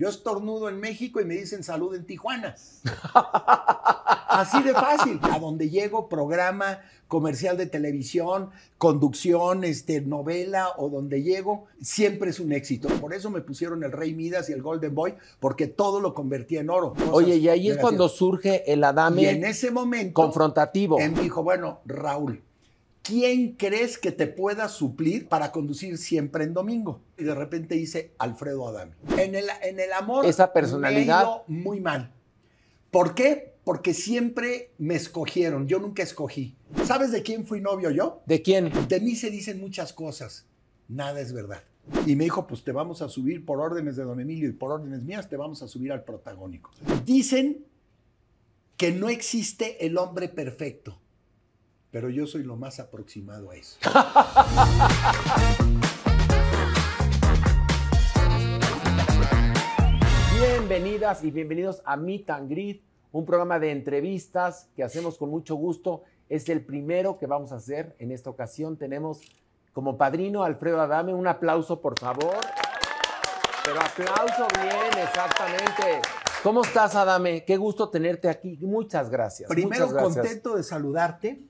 Yo estornudo en México y me dicen salud en Tijuana. Así de fácil. A donde llego, programa comercial de televisión, conducción, este, novela o donde llego, siempre es un éxito. Por eso me pusieron el Rey Midas y el Golden Boy, porque todo lo convertí en oro. Oye, y ahí es cuando surge el Adame. Y en ese momento. Confrontativo. Él dijo, bueno, Raúl, ¿quién crees que te pueda suplir para conducir siempre en domingo? Y de repente dice Alfredo Adame. En el, en el amor, esa personalidad. Me he muy mal. ¿Por qué? Porque siempre me escogieron, yo nunca escogí. ¿Sabes de quién fui novio yo? ¿De quién? De mí se dicen muchas cosas, nada es verdad. Y me dijo, pues te vamos a subir por órdenes de don Emilio y por órdenes mías, te vamos a subir al protagónico. Dicen que no existe el hombre perfecto pero yo soy lo más aproximado a eso. Bienvenidas y bienvenidos a Mi Tangrid, un programa de entrevistas que hacemos con mucho gusto. Es el primero que vamos a hacer. En esta ocasión tenemos como padrino Alfredo Adame. Un aplauso, por favor. Pero aplauso bien, exactamente. ¿Cómo estás, Adame? Qué gusto tenerte aquí. Muchas gracias. Primero, contento de saludarte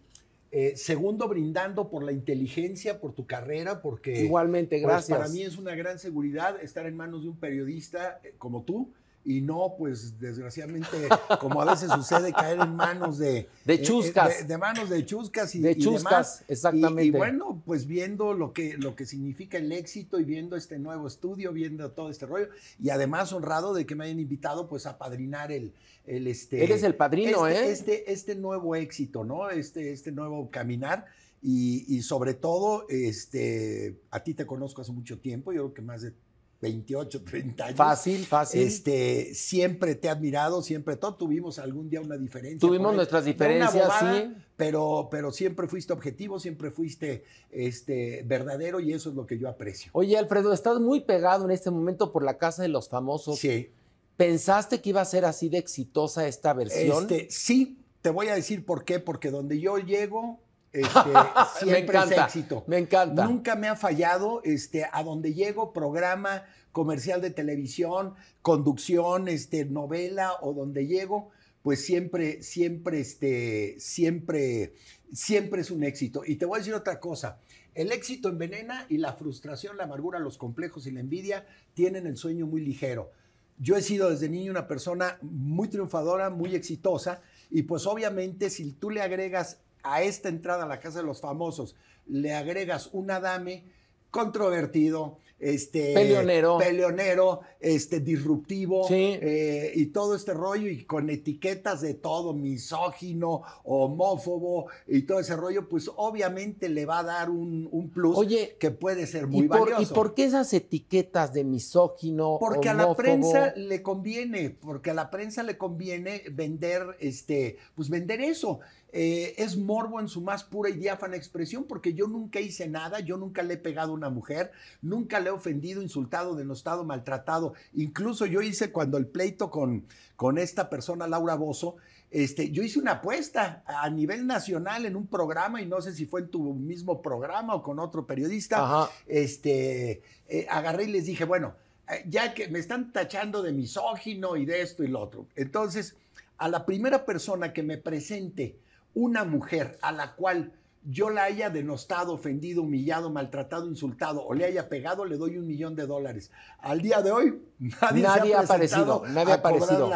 eh, segundo, brindando por la inteligencia, por tu carrera, porque... Igualmente, pues, gracias. para mí es una gran seguridad estar en manos de un periodista eh, como tú, y no, pues desgraciadamente, como a veces sucede, caer en manos de... De eh, eh, chuscas. De, manos de chuscas y de chuscas, exactamente. Y, bueno, pues viendo lo que, lo que significa el éxito y viendo este nuevo estudio, viendo todo este rollo, y además honrado de que me hayan invitado pues a padrinar el... el este, Eres el padrino, este, ¿eh? Este, este, nuevo éxito, ¿no? Este, este nuevo caminar. Y, sobre todo, este, a ti te conozco hace mucho tiempo, yo creo que más de 28, 30 años. Fácil, fácil. Este, siempre te he admirado, siempre todo. Tuvimos algún día una diferencia. Tuvimos nuestras diferencias, sí. Pero, pero siempre fuiste objetivo, siempre fuiste este, verdadero y eso es lo que yo aprecio. Oye, Alfredo, estás muy pegado en este momento por la casa de los famosos. Sí. ¿Pensaste que iba a ser así de exitosa esta versión? Este, sí, te voy a decir por qué. Porque donde yo llego, este, siempre es éxito. Me encanta. Nunca me ha fallado. Este, a donde llego, programa comercial de televisión, conducción, este, novela o donde llego, pues siempre, siempre, este, siempre, siempre es un éxito. Y te voy a decir otra cosa. El éxito envenena y la frustración, la amargura, los complejos y la envidia tienen el sueño muy ligero. Yo he sido desde niño una persona muy triunfadora, muy exitosa, y pues obviamente si tú le agregas a esta entrada a la Casa de los Famosos le agregas un Adame controvertido, este, peleonero, este, disruptivo eh, y todo este rollo y con etiquetas de todo, misógino, homófobo y todo ese rollo, pues obviamente le va a dar un, plus que puede ser muy ¿y valioso. ¿Y por qué esas etiquetas de misógino? Porque a la prensa le conviene, porque a la prensa le conviene vender, este, pues vender eso. Eh, es morbo en su más pura y diáfana expresión porque yo nunca hice nada, yo nunca le he pegado a una mujer, nunca le he ofendido, insultado, denostado, maltratado. Incluso yo hice cuando el pleito con, con esta persona, Laura Bozo, este, yo hice una apuesta a nivel nacional en un programa y no sé si fue en tu mismo programa o con otro periodista. Este, eh, agarré y les dije, bueno, eh, ya que me están tachando de misógino y de esto y lo otro. Entonces, a la primera persona que me presente, una mujer a la cual yo la haya denostado, ofendido, humillado, maltratado, insultado o le haya pegado, le doy un millón de dólares. Al día de hoy, nadie, ha, aparecido. Nadie ha aparecido.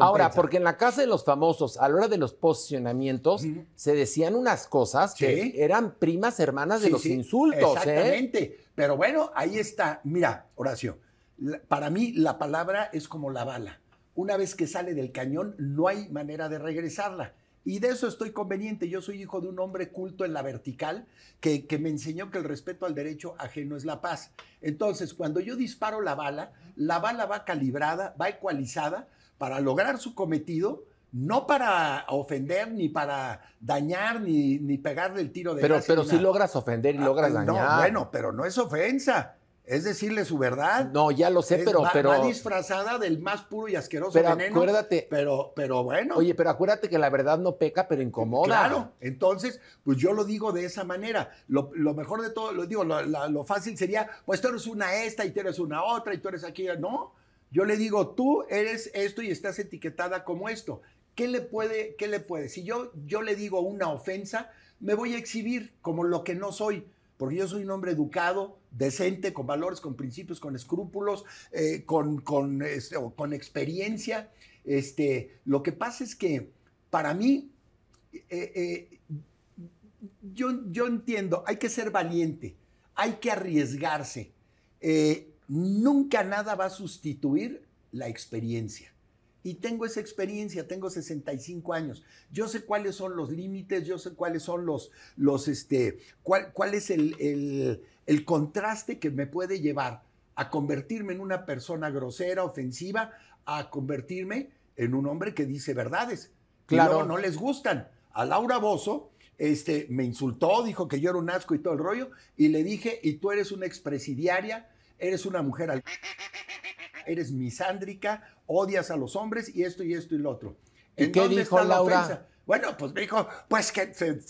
Ahora, porque en la casa de los famosos, a la hora de los posicionamientos, se decían unas cosas que eran primas hermanas de los insultos. ¿eh? Exactamente. Pero bueno, ahí está. Mira, Horacio, para mí la palabra es como la bala. Una vez que sale del cañón, no hay manera de regresarla. Y de eso estoy conveniente. Yo soy hijo de un hombre culto en la vertical que, me enseñó que el respeto al derecho ajeno es la paz. Entonces, cuando yo disparo la bala, la bala va calibrada, va ecualizada para lograr su cometido no para ofender, ni para dañar, ni, ni pegarle el tiro de Pero, pero si logras ofender y logras ah, logras no, Bueno, pero no es ofensa es decirle su verdad. No, ya lo sé, pero, pero. disfrazada del más puro y asqueroso pero Acuérdate. Pero, pero bueno. Oye, pero acuérdate que la verdad no peca, pero incomoda. Claro. Entonces, pues yo lo digo de esa manera. Lo, mejor de todo, lo digo, lo, fácil sería, pues tú eres una esta y tú eres una otra y tú eres aquella. No. Yo le digo, tú eres esto y estás etiquetada como esto. ¿Qué le puede, qué le puede? Si yo, yo le digo una ofensa, me voy a exhibir como lo que no soy porque yo soy un hombre educado, decente, con valores, con principios, con escrúpulos, eh, con, este, con, experiencia. Este, lo que pasa es que para mí, eh, eh, yo, yo, entiendo, hay que ser valiente, hay que arriesgarse. nunca nada va a sustituir la experiencia. Y tengo esa experiencia, tengo 65 años. Yo sé cuáles son los límites, yo sé cuáles son los, los este, cuál, cuál es el, el, contraste que me puede llevar a convertirme en una persona grosera, ofensiva, a convertirme en un hombre que dice verdades. Claro, no, les gustan. A Laura Bozo este, me insultó, dijo que yo era un asco y todo el rollo, y le dije, y tú eres una expresidiaria, eres una mujer al... eres misándrica, odias a los hombres y esto y esto y lo otro. ¿En qué dijo Laura? La Bueno, pues me dijo, pues que se,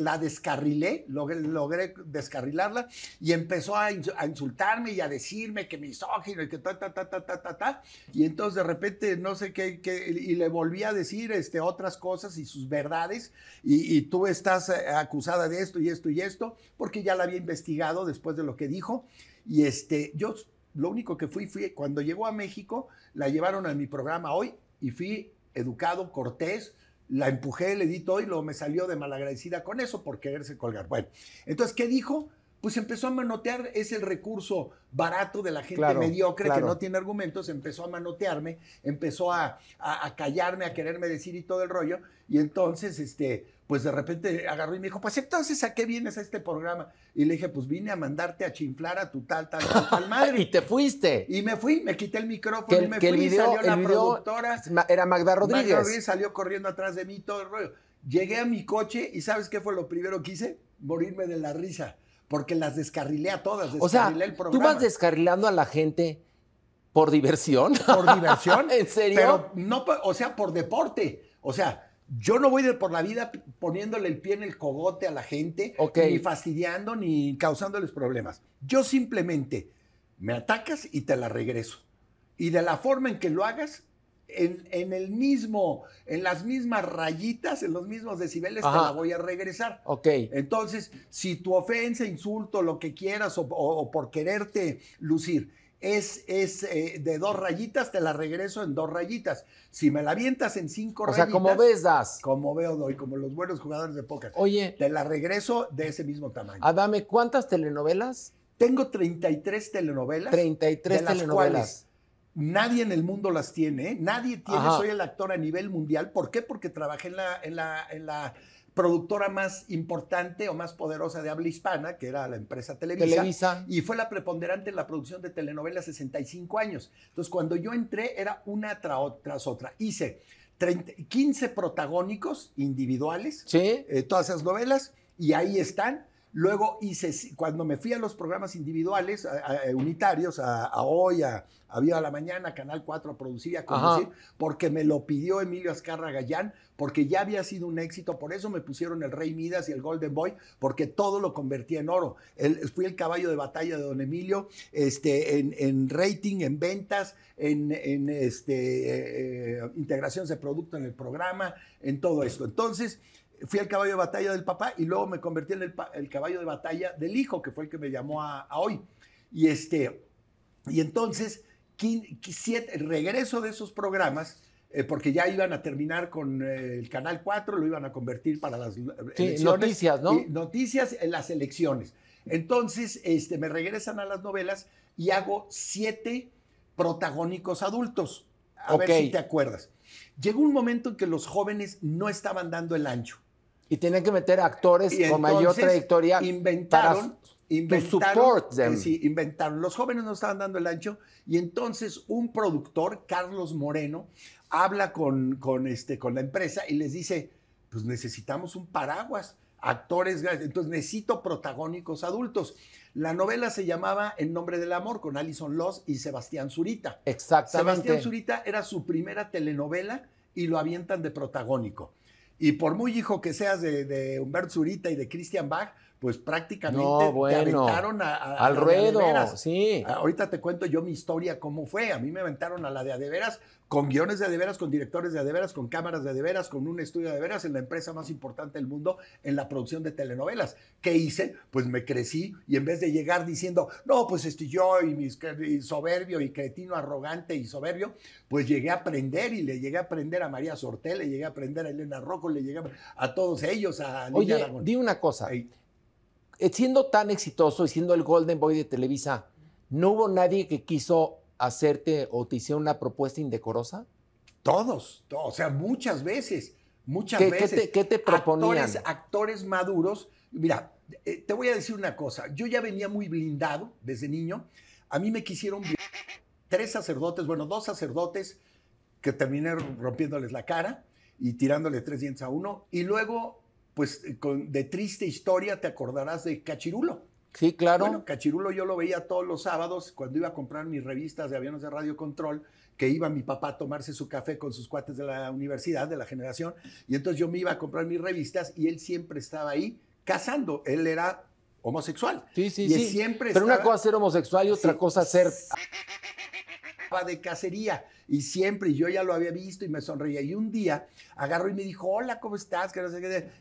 la descarrilé, logré, descarrilarla y empezó a, insultarme y a decirme que misógino y que ta, ta, ta, ta, ta, ta, ta. Y entonces de repente no sé qué, y le volví a decir este, otras cosas y sus verdades y, tú estás eh, acusada de esto y esto y esto, porque ya la había investigado después de lo que dijo. Y este, yo lo único que fui, fui cuando llegó a México, la llevaron a mi programa hoy y fui educado, cortés, la empujé, le edito y luego me salió de malagradecida con eso por quererse colgar. Bueno, entonces, ¿qué dijo? Pues empezó a manotear, es el recurso barato de la gente mediocre que no tiene argumentos, empezó a manotearme, empezó a, a callarme, a quererme decir y todo el rollo, y entonces, este, pues de repente agarró y me dijo, pues entonces, ¿a qué vienes a este programa? Y le dije, pues vine a mandarte a chinflar a tu tal, tal, tal, madre. y te fuiste. Y me fui, me quité el micrófono y me fui. Y salió la productora. Era Magda Rodríguez. Magda Rodríguez salió corriendo atrás de mí todo el rollo. Llegué a mi coche y ¿sabes qué fue lo primero que hice? Morirme de la risa, porque las descarrilé a todas, o sea, tú vas descarrilando a la gente... ¿Por diversión? Por diversión. ¿En serio? Pero no, o sea, por deporte. O sea, yo no voy por la vida poniéndole el pie en el cogote a la gente, ni fastidiando, ni causándoles problemas. Yo simplemente me atacas y te la regreso. Y de la forma en que lo hagas, en, el mismo, en las mismas rayitas, en los mismos decibeles, te la voy a regresar. Entonces, si tu ofensa, insulto, lo que quieras, o por quererte lucir, es, es eh, de dos rayitas, te la regreso en dos rayitas. Si me la avientas en cinco rayitas. O sea, como ves, das. Como veo, doy, como los buenos jugadores de póker. Oye. Te la regreso de ese mismo tamaño. Adame, ¿cuántas telenovelas? Tengo 33 telenovelas. 33 telenovelas. nadie en el mundo las tiene. ¿eh? Nadie tiene. Soy el actor a nivel mundial. ¿Por qué? Porque trabajé en la, en la, en la productora más importante o más poderosa de habla hispana, que era la empresa Televisa, y fue la preponderante en la producción de telenovelas 65 años. Entonces, cuando yo entré, era una tras otra. Hice 30, 15 protagónicos individuales, eh, todas esas novelas, y ahí están. Luego hice, cuando me fui a los programas individuales, eh, unitarios, a, Hoy, a, a Viva la Mañana, Canal 4, a producir y a conducir, porque me lo pidió Emilio Azcarra Gallán, porque ya había sido un éxito, por eso me pusieron el Rey Midas y el Golden Boy, porque todo lo convertí en oro. fui el caballo de batalla de don Emilio, este, en, rating, en ventas, en, este, eh, eh, integración de producto en el programa, en todo esto. Entonces, fui el caballo de batalla del papá y luego me convertí en el, caballo de batalla del hijo, que fue el que me llamó a, hoy. Y, este, y entonces, el regreso de esos programas eh, porque ya iban a terminar con eh, el Canal 4, lo iban a convertir para las eh, noticias, ¿no? noticias en las elecciones. Entonces, este, me regresan a las novelas y hago siete protagónicos adultos. A ver si te acuerdas. Llegó un momento en que los jóvenes no estaban dando el ancho. Y tenían que meter actores con mayor trayectoria. Inventaron, para inventaron, Sí, inventaron. Los jóvenes no estaban dando el ancho y entonces un productor, Carlos Moreno, habla con, este, con la empresa y les dice, pues necesitamos un paraguas, actores, entonces necesito protagónicos adultos. La novela se llamaba En nombre del amor con Alison Loss y Sebastián Zurita. Exactamente. Sebastián Zurita era su primera telenovela y lo avientan de protagónico. Y por muy hijo que seas de, de Humbert Zurita y de Christian Bach, pues prácticamente me aventaron a, al ruedo. sí. Ah, ahorita te cuento yo mi historia, cómo fue. A mí me aventaron a la de adeveras, con guiones de adeveras, con directores de adeveras, con cámaras de adeveras, con un estudio de adeveras en la empresa más importante del mundo en la producción de telenovelas. ¿Qué hice? Pues me crecí y en vez de llegar diciendo, no, pues estoy yo y, mis, soberbio y cretino arrogante y soberbio, pues llegué a aprender y le llegué a aprender a María Sortel, le llegué a aprender a Elena Rocco, le llegué a, todos ellos, a Oye, di una cosa. Eh, siendo tan exitoso y siendo el Golden Boy de Televisa, ¿no hubo nadie que quiso hacerte o te hiciera una propuesta indecorosa? Todos, o sea, muchas veces, muchas ¿Qué, veces. ¿qué te, ¿Qué proponían? Actores, actores maduros. Mira, eh, te voy a decir una cosa. Yo ya venía muy blindado desde niño. A mí me quisieron tres sacerdotes, bueno, dos sacerdotes que terminé rompiéndoles la cara y tirándole tres dientes a uno. Y luego pues eh, con, de triste historia te acordarás de Cachirulo. Sí, claro. Bueno, Cachirulo yo lo veía todos los sábados cuando iba a comprar mis revistas de aviones de radio control, que iba mi papá a tomarse su café con sus cuates de la universidad, de la generación, y entonces yo me iba a comprar mis revistas y él siempre estaba ahí cazando. Él era homosexual. Sí, sí, sí. Siempre Pero una cosa ser homosexual y otra cosa ser ser... de cacería y siempre, yo ya lo había visto y me sonreía. Y un día agarró y me dijo, hola, ¿cómo estás?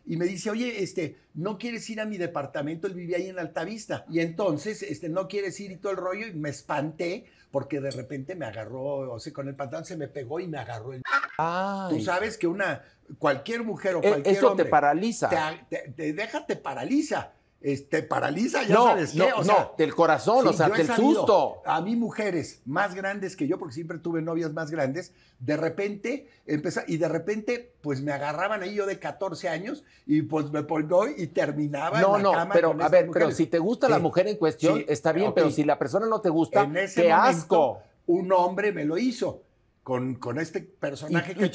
Y me dice, oye, este, ¿no quieres ir a mi departamento? Él vivía ahí en Altavista. Y entonces, este, ¿no quieres ir y todo el rollo? Y me espanté porque de repente me agarró, o sea, con el pantalón se me pegó y me agarró el... Tú sabes que una, cualquier mujer o e, cualquier Eso hombre... Eso te paraliza. te deja, te paraliza este, paraliza, ya no, sabes No, del corazón, o sea, del susto. A mí, mujeres más grandes que yo, porque siempre tuve novias más grandes, de repente, empieza y de repente, pues me agarraban ahí yo de 14 años, y pues me pongo y terminaba. No, en no, pero a ver, pero si te gusta la mujer en cuestión, está bien, pero si la persona no te gusta, en ese asco. Un hombre me lo hizo con, este personaje que eh,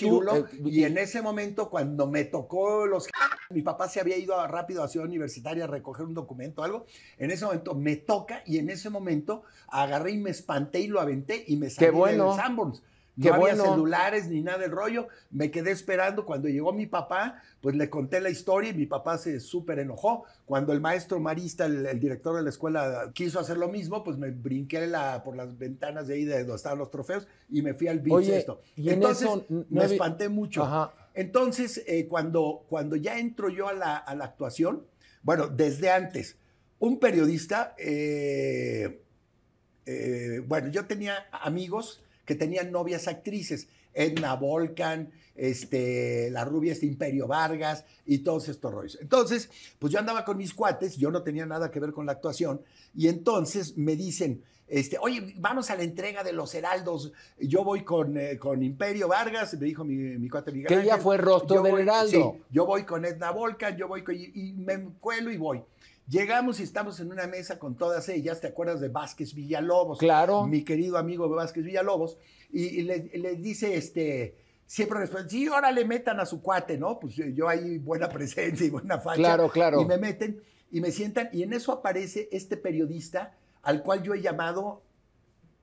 Y, en ese momento, cuando me tocó los... Mi papá se había ido rápido a Ciudad Universitaria a recoger un documento o algo. En ese momento me toca y en ese momento agarré y me espanté y lo aventé y me salí de Sanborns no había celulares ni nada del rollo. Me quedé esperando. Cuando llegó mi papá, pues le conté la historia y mi papá se súper enojó. Cuando el maestro Marista, el, director de la escuela, quiso hacer lo mismo, pues me brinqué la, por las ventanas de ahí de donde estaban los trofeos y me fui al esto Entonces me espanté mucho. Entonces, eh, cuando, cuando ya entro yo a la, actuación, bueno, desde antes, un periodista, eh, eh, bueno, yo tenía amigos que tenían novias actrices, Edna Volcan, este, la rubia este Imperio Vargas y todos estos rollos. Entonces, pues yo andaba con mis cuates, yo no tenía nada que ver con la actuación, y entonces me dicen, este, oye, vamos a la entrega de los heraldos, yo voy con, eh, con Imperio Vargas, me dijo mi, mi cuate Miguel. Que ya fue rostro del heraldo. yo voy con Edna Volcan, yo voy con, y, y me cuelo y voy. Llegamos y estamos en una mesa con todas ellas, ¿te acuerdas de Vázquez Villalobos? Claro. Mi querido amigo Vázquez Villalobos, y, le, dice este, siempre responde, sí, ahora le metan a su cuate, ¿no? Pues eh, yo ahí buena presencia y buena facha. Claro, claro. Y me meten y me sientan y en eso aparece este periodista al cual yo he llamado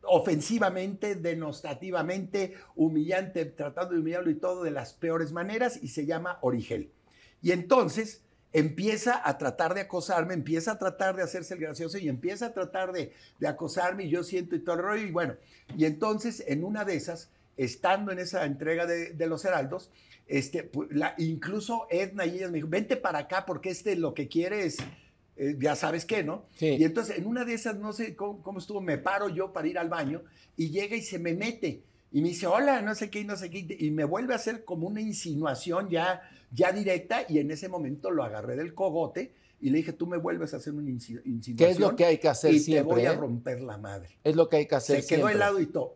ofensivamente, denostativamente, humillante, tratando de humillarlo y todo de las peores maneras y se llama Origel. Y entonces empieza a tratar de acosarme, empieza a tratar de hacerse el gracioso y empieza a tratar de, acosarme y yo siento y todo el rollo. Y bueno, y entonces en una de esas, estando en esa entrega de, los heraldos, este, incluso Edna y ella me dijo, vente para acá porque este lo que quiere es... Eh, ya sabes qué, ¿no? Y entonces en una de esas, no sé cómo, cómo, estuvo, me paro yo para ir al baño y llega y se me mete y me dice, hola, no sé qué, no sé qué, y me vuelve a hacer como una insinuación ya, ya directa, y en ese momento lo agarré del cogote y le dije, tú me vuelves a hacer una insinuación. ¿Qué es lo que hay que hacer siempre? te voy a eh? romper la madre. Es lo que hay que hacer Se quedó helado y todo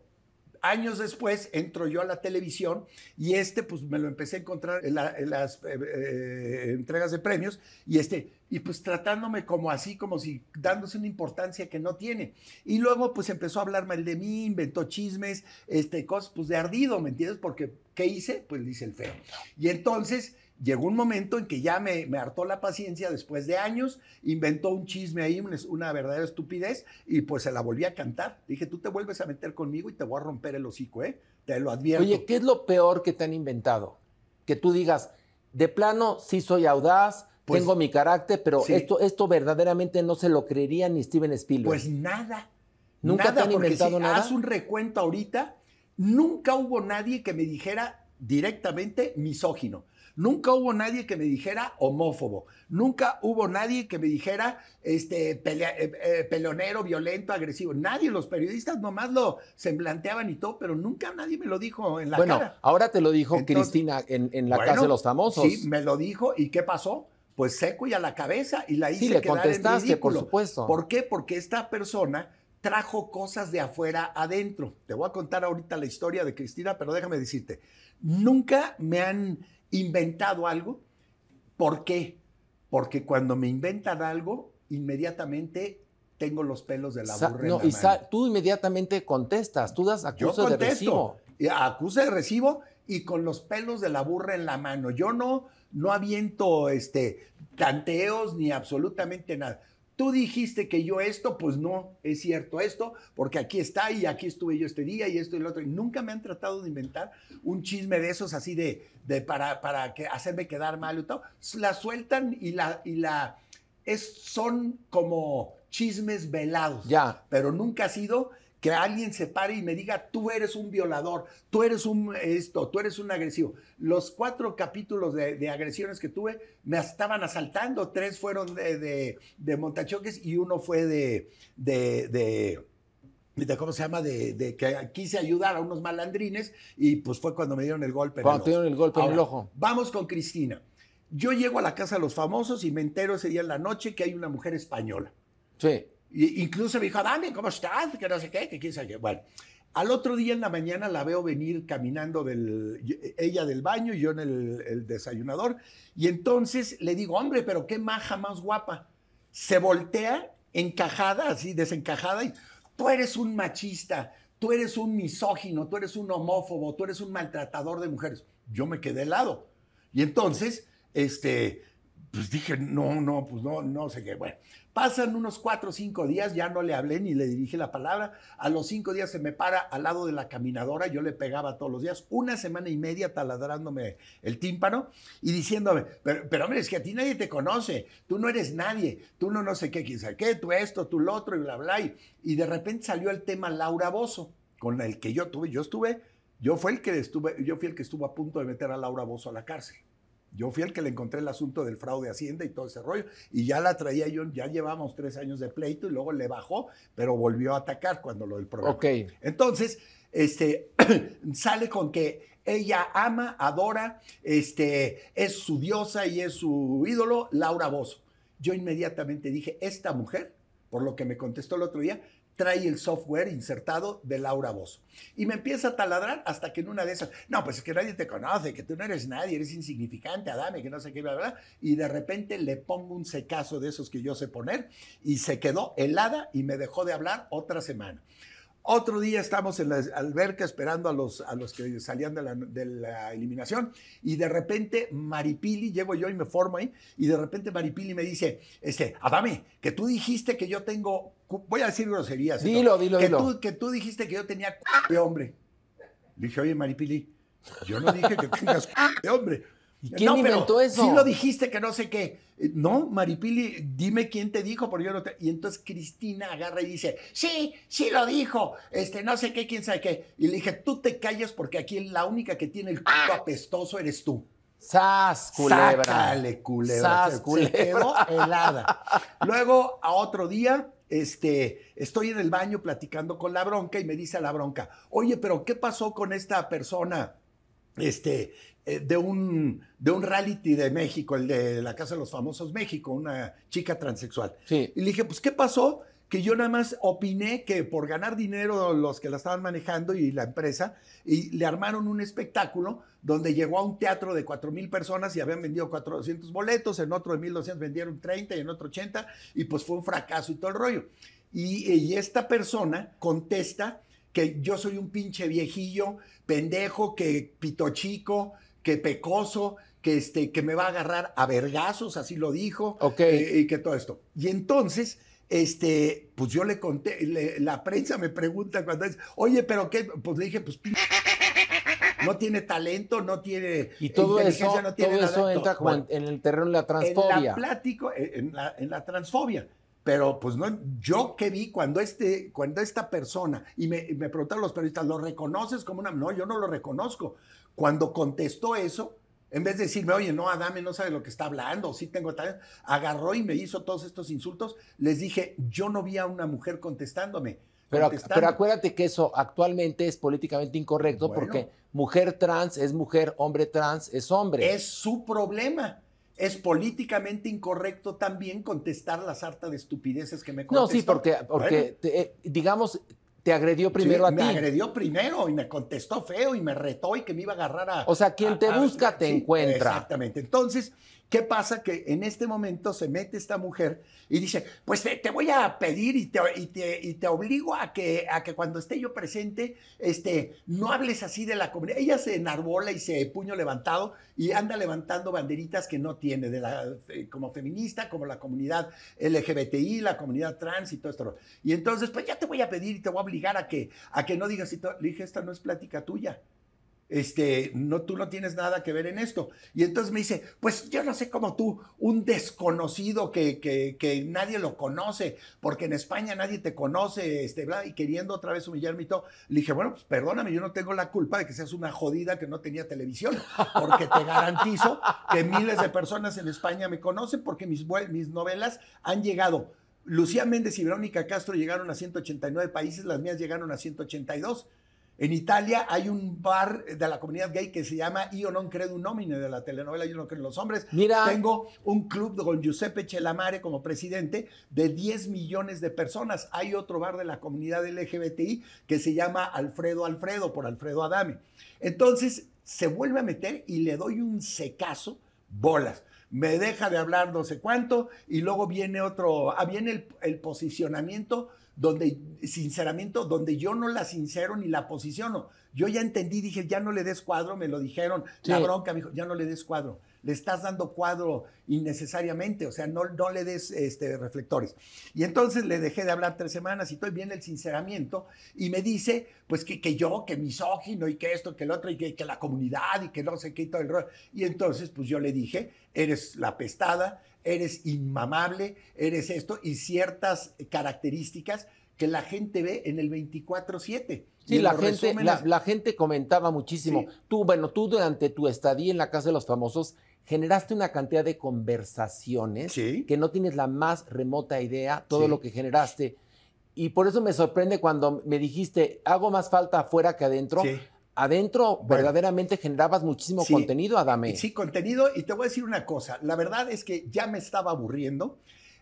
años después entro yo a la televisión y este, pues me lo empecé a encontrar en, las eh, eh, entregas de premios y este, y pues tratándome como así, como si dándose una importancia que no tiene. Y luego, pues empezó a hablar mal de mí, inventó chismes, este, cosas, pues de ardido, ¿me entiendes? Porque, ¿qué hice? Pues dice hice el feo. Y entonces llegó un momento en que ya me, hartó la paciencia después de años, inventó un chisme ahí, una, verdadera estupidez, y pues se la volví a cantar. Dije, tú te vuelves a meter conmigo y te voy a romper el hocico, ¿eh? Te lo advierto. Oye, ¿qué es lo peor que te han inventado? Que tú digas, de plano, sí soy audaz, pues tengo mi carácter, pero esto, esto verdaderamente no se lo creería ni Steven Spielberg. Pues nada. Nunca te han inventado nada. Haz un recuento ahorita. Nunca hubo nadie que me dijera directamente misógino. Nunca hubo nadie que me dijera homófobo. Nunca hubo nadie que me dijera este, pelonero, eh, eh, violento, agresivo. Nadie, los periodistas nomás lo semblanteaban y todo, pero nunca nadie me lo dijo en la bueno, cara. Bueno, ahora te lo dijo Cristina en, la casa de los famosos. Sí, me lo dijo. ¿Y qué pasó? Pues seco y a la cabeza y la hice sí, le quedar contestaste, por supuesto. ¿Por qué? Porque esta persona trajo cosas de afuera adentro. Te voy a contar ahorita la historia de Cristina, pero déjame decirte, nunca me han inventado algo. ¿Por qué? Porque cuando me inventan algo, inmediatamente tengo los pelos de la burra. en la y mano. tú inmediatamente contestas, tú das acuse Yo de recibo. Acusa de recibo y con los pelos de la burra en la mano. Yo no, no aviento este, tanteos ni absolutamente nada tú dijiste que yo esto, pues no, es cierto esto, porque aquí está y aquí estuve yo este día y esto y otro. Y nunca me han tratado de inventar un chisme de esos así de, de para, para que, hacerme quedar mal y todo. La sueltan y la, y la es, son como chismes velados. Ya. Pero nunca ha sido que alguien se pare y me diga, tú eres un violador, tú eres un esto, tú eres un agresivo. Los cuatro capítulos de, agresiones que tuve me estaban asaltando, tres fueron de, montachoques y uno fue de, de cómo se llama, de, que quise ayudar a unos malandrines y pues fue cuando me dieron el golpe. el te dieron el golpe en el ojo. Vamos con Cristina. Yo llego a la casa de los famosos y me entero ese día en la noche que hay una mujer española. Sí incluso me dijo, Dani, ¿cómo estás? Que no sé qué, que quién sabe qué. Bueno, al otro día en la mañana la veo venir caminando ella del baño y yo en el, el, desayunador. Y entonces le digo, hombre, pero qué maja más guapa. Se voltea encajada, así desencajada, y tú eres un machista, tú eres un misógino, tú eres un homófobo, tú eres un maltratador de mujeres. Yo me quedé helado. Y entonces, este, pues dije, no, no, pues no, no sé qué. Bueno, pasan unos cuatro o cinco días, ya no le hablé ni le dirigí la palabra. A los cinco días se me para al lado de la caminadora, yo le pegaba todos los días, una semana y media taladrándome el tímpano y diciéndome, pero, pero hombre, es que a ti nadie te conoce, tú no eres nadie, tú no no sé qué, quién sabe qué, tú esto, tú lo otro y bla, bla. Y, y de repente salió el tema Laura Bozo, con el que yo tuve, yo estuve, yo fue el que estuve, yo fui el que estuvo a punto de meter a Laura Bozo a la cárcel. Yo fui el que le encontré el asunto del fraude Hacienda y todo ese rollo. Y ya la traía yo, ya llevamos tres años de pleito y luego le bajó, pero volvió a atacar cuando lo del programa. Entonces, este, sale con que ella ama, adora, este, es su diosa y es su ídolo, Laura Bozo. Yo inmediatamente dije, esta mujer, por lo que me contestó el otro día, trae el software insertado de Laura Voz. Y me empieza a taladrar hasta que en una de esas, no, pues es que nadie te conoce, que tú no eres nadie, eres insignificante, Adame, que no sé qué, bla, Y de repente le pongo un secazo de esos que yo sé poner y se quedó helada y me dejó de hablar otra semana. Otro día estamos en la alberca esperando a los, a los que salían de la, eliminación y de repente Maripili, llego yo y me formo ahí, y de repente Maripili me dice, este, Adame, que tú dijiste que yo tengo, voy a decir groserías. Dilo, dilo, que Tú, que tú dijiste que yo tenía de hombre. dije, oye Maripili, yo no dije que tengas de hombre. ¿Y eh, quién inventó eso? Sí lo dijiste que no sé qué. Eh, no, Maripili, dime quién te dijo, porque yo no te... Y entonces Cristina agarra y dice, sí, sí lo dijo, este, no sé qué, quién sabe qué. Y le dije, tú te callas porque aquí la única que tiene el culo apestoso eres tú. ¡Sas, culebra! Sácale, culebra. ¡Sas, culebra! Se quedó helada. Luego, a otro día, este, estoy en el baño platicando con la bronca y me dice a la bronca, oye, pero ¿qué pasó con esta persona? Este, eh, de un, de un reality de México, el de la Casa de los Famosos México, una chica transexual. Y le dije, pues, ¿qué pasó? Que yo nada más opiné que por ganar dinero los que la estaban manejando y la empresa, y le armaron un espectáculo donde llegó a un teatro de 4 mil personas y habían vendido 400 boletos, en otro de 1200 vendieron 30 y en otro 80, y pues fue un fracaso y todo el rollo. y, y esta persona contesta que yo soy un pinche viejillo, pendejo, que pito chico, que pecoso, que, este, que me va a agarrar a vergazos, así lo dijo, okay. Eh, y que todo esto. Y entonces, este, pues yo le conté, la prensa me pregunta cuando dice, oye, pero qué, pues le dije, pues no tiene talento, no tiene y todo eso, no tiene todo eso entra en, el terreno de la transfobia. plático, en la, transfobia. Pero pues no, yo que vi cuando este, cuando esta persona, y me, me preguntaron los periodistas, ¿lo reconoces como una? No, yo no lo reconozco. Cuando contestó eso, en vez de decirme, oye, no, Adame no sabe lo que está hablando, sí tengo tal, agarró y me hizo todos estos insultos, les dije, yo no vi a una mujer contestándome. Pero, acuérdate que eso actualmente es políticamente incorrecto porque mujer trans es mujer, hombre trans es hombre. Es su problema. Es políticamente incorrecto también contestar las hartas de estupideces que me contestó. No, sí, porque, eh, digamos, te agredió primero a ti. Me agredió primero y me contestó feo y me retó y que me iba a agarrar a. O sea, quien te busca te encuentra. Exactamente. Entonces, ¿Qué pasa? Que en este momento se mete esta mujer y dice, pues te, voy a pedir y te, obligo a que, a que cuando esté yo presente, este, no hables así de la comunidad. Ella se enarbola y se puño levantado y anda levantando banderitas que no tiene, eh, como feminista, como la comunidad LGBTI, la comunidad trans y todo esto. Y entonces, pues ya te voy a pedir y te voy a obligar a que, a que no digas, y le dije, esta no es plática tuya este, no, tú no tienes nada que ver en esto. Y entonces me dice, pues yo no sé cómo tú, un desconocido que, nadie lo conoce, porque en España nadie te conoce, este, y queriendo otra vez humillarme y le dije, bueno, pues perdóname, yo no tengo la culpa de que seas una jodida que no tenía televisión, porque te garantizo que miles de personas en España me conocen porque mis, mis novelas han llegado. Lucía Méndez y Verónica Castro llegaron a 189 países, las mías llegaron a 182. En Italia hay un bar de la comunidad gay que se llama Io non credo un nómine de la telenovela Yo no creo en los hombres. Mira. Tengo un club con Giuseppe Chelamare como presidente de 10 millones de personas. Hay otro bar de la comunidad LGBTI que se llama Alfredo Alfredo por Alfredo Adame. Entonces se vuelve a meter y le doy un secazo, bolas me deja de hablar no sé cuánto, y luego viene otro, ah, viene el, posicionamiento donde sinceramente, donde yo no la sincero ni la posiciono. Yo ya entendí, dije, ya no le des cuadro, me lo dijeron, la bronca me dijo, ya no le des cuadro, le estás dando cuadro innecesariamente, o sea, no, no le des este, reflectores. Y entonces le dejé de hablar tres semanas y estoy bien el sinceramiento y me dice, pues que, que yo, que misógino y que esto, que el otro y que, que la comunidad y que no sé qué y todo el rol Y entonces, pues yo le dije, eres la pestada, eres inmamable, eres esto, y ciertas características que la gente ve en el 24-7. Sí, la gente, la, gente, comentaba muchísimo. Tú, bueno, tú durante tu estadía en la Casa de los Famosos generaste una cantidad de conversaciones que no tienes la más remota idea, todo lo que generaste. Y por eso me sorprende cuando me dijiste, hago más falta afuera que adentro, adentro verdaderamente generabas muchísimo contenido, Adame. Sí, contenido. Y te voy a decir una cosa. La verdad es que ya me estaba aburriendo.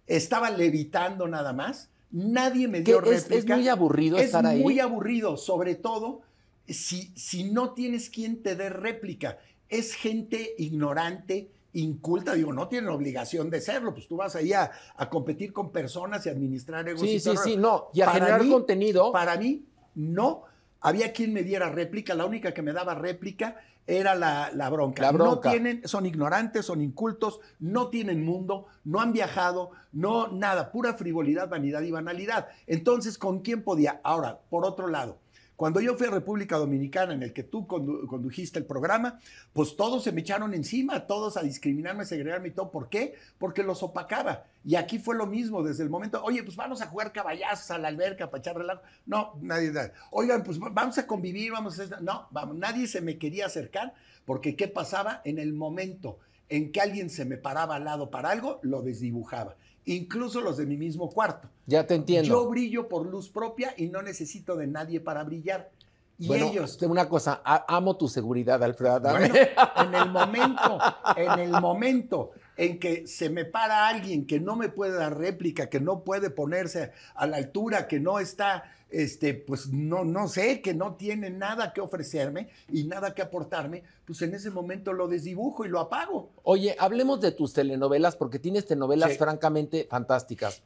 Estaba levitando nada más. Nadie me dio réplica. Es muy aburrido estar ahí. Es muy aburrido, sobre todo si, si no tienes quien te dé réplica. Es gente ignorante, inculta, digo, no tienen obligación de serlo, pues tú vas ahí a, competir con personas y administrar negocios. Sí, sí, sí, no, y a generar contenido. Para mí, no, había quien me diera réplica, la única que me daba réplica era la, bronca. bronca. No tienen, son ignorantes, son incultos, no tienen mundo, no han viajado, no nada, pura frivolidad, vanidad y banalidad. Entonces, ¿con quién podía? Ahora, por otro lado, cuando yo fui a República Dominicana, en el que tú condujiste el programa, pues todos se me echaron encima, todos a discriminarme, a segregarme y todo. ¿Por qué? Porque los opacaba. Y aquí fue lo mismo desde el momento, oye, pues vamos a jugar caballazos a la alberca para echar relajo. No, nadie, Oigan, pues vamos a convivir, vamos a... No, nadie se me quería acercar porque ¿qué pasaba? En el momento en que alguien se me paraba al lado para algo, lo desdibujaba incluso los de mi mismo cuarto. Ya te entiendo. Yo brillo por luz propia y no necesito de nadie para brillar. Y bueno, ellos. Una cosa, amo tu seguridad, Alfredo. Bueno, en el momento, en el momento en que se me para alguien que no me puede dar réplica, que no puede ponerse a la altura, que no está, este, pues no, no sé, que no tiene nada que ofrecerme y nada que aportarme, pues en ese momento lo desdibujo y lo apago. Oye, hablemos de tus telenovelas, porque tienes telenovelas francamente fantásticas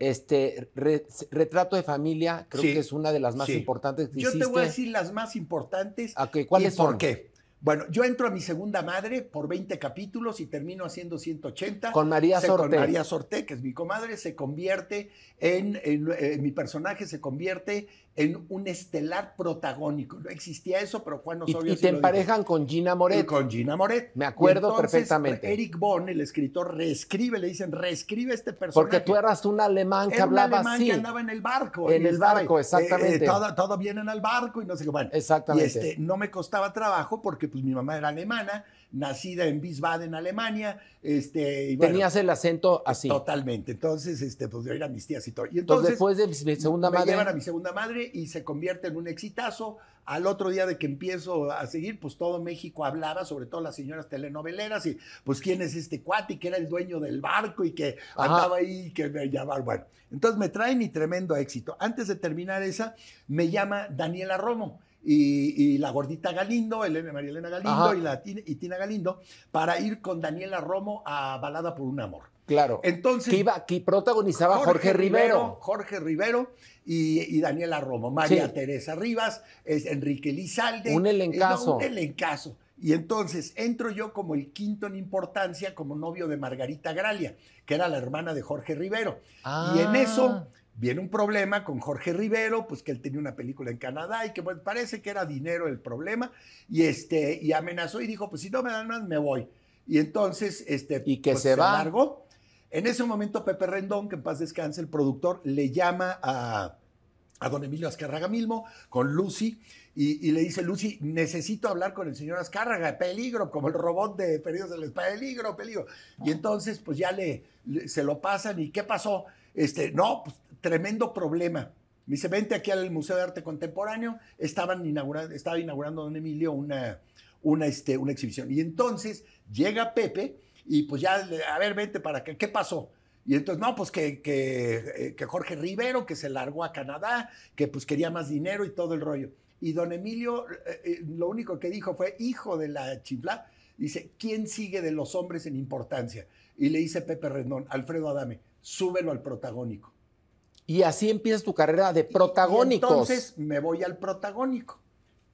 este retrato de familia creo que es una de las más importantes yo te voy a decir las más importantes cuáles y por qué bueno, yo entro a mi segunda madre por 20 capítulos y termino haciendo 180. Con María Sorte, Con María Sorte, que es mi comadre, se convierte en, eh, mi personaje se convierte en un estelar protagónico. No existía eso, pero Juan Osorio. Y, y te emparejan con Gina Moret. con Gina Moret. Me acuerdo perfectamente. Eric Bond, el escritor, reescribe, le dicen, reescribe este personaje. Porque tú eras un alemán que Era hablaba un alemán que andaba en el barco. En el barco, eh, eh, exactamente. todo, viene en el barco y no sé qué. Bueno, exactamente. Este, no me costaba trabajo porque pues mi mamá era alemana, nacida en Wiesbaden, Alemania. Este, Tenías el acento así. Totalmente. Entonces, este, pues yo era mis tías y todo. Y entonces, después de mi segunda me llevan a mi segunda madre y se convierte en un exitazo. Al otro día de que empiezo a seguir, pues todo México hablaba, sobre todo las señoras telenoveleras, y pues quién es este cuate, que era el dueño del barco y que andaba ahí y que me llamaba. Bueno, entonces me traen y tremendo éxito. Antes de terminar esa, me llama Daniela Romo y, la gordita Galindo, Elena, María Elena Galindo y, la, Tina Galindo, para ir con Daniela Romo a Balada por un Amor. Claro. Entonces. Que, iba, que protagonizaba Jorge, Rivero. Jorge Rivero y, Daniela Romo. María Teresa Rivas, es Enrique Lizalde. Un eh, elencazo. un elencazo. Y entonces entro yo como el quinto en importancia como novio de Margarita Gralia, que era la hermana de Jorge Rivero. Y en ah. eso viene un problema con Jorge Rivero, pues que él tenía una película en Canadá y que parece que era dinero el problema, y, este, y amenazó y dijo, pues si no me dan más, me voy. Y entonces, este, y que pues, se, En ese momento, Pepe Rendón, que en paz descanse, el productor, le llama a, a don Emilio Azcarraga mismo con Lucy y, le dice Lucy, necesito hablar con el señor Azcárraga, peligro, como el robot de Perdidos del Espacio, peligro, peligro. Y entonces, pues ya le, se lo pasan y ¿qué pasó? Este, no, pues, tremendo problema. Me dice, vente aquí al Museo de Arte Contemporáneo, estaban inaugurando, estaba inaugurando don Emilio una, una, este, una exhibición. Y entonces llega Pepe y pues ya, a ver, vente para acá, ¿qué pasó? Y entonces, no, pues que, que, eh, que Jorge Rivero, que se largó a Canadá, que pues quería más dinero y todo el rollo. Y don Emilio eh, eh, lo único que dijo fue, hijo de la chifla, dice, ¿quién sigue de los hombres en importancia? Y le dice Pepe Rendón, Alfredo Adame, súbelo al protagónico. Y así empiezas tu carrera de protagónico entonces me voy al protagónico.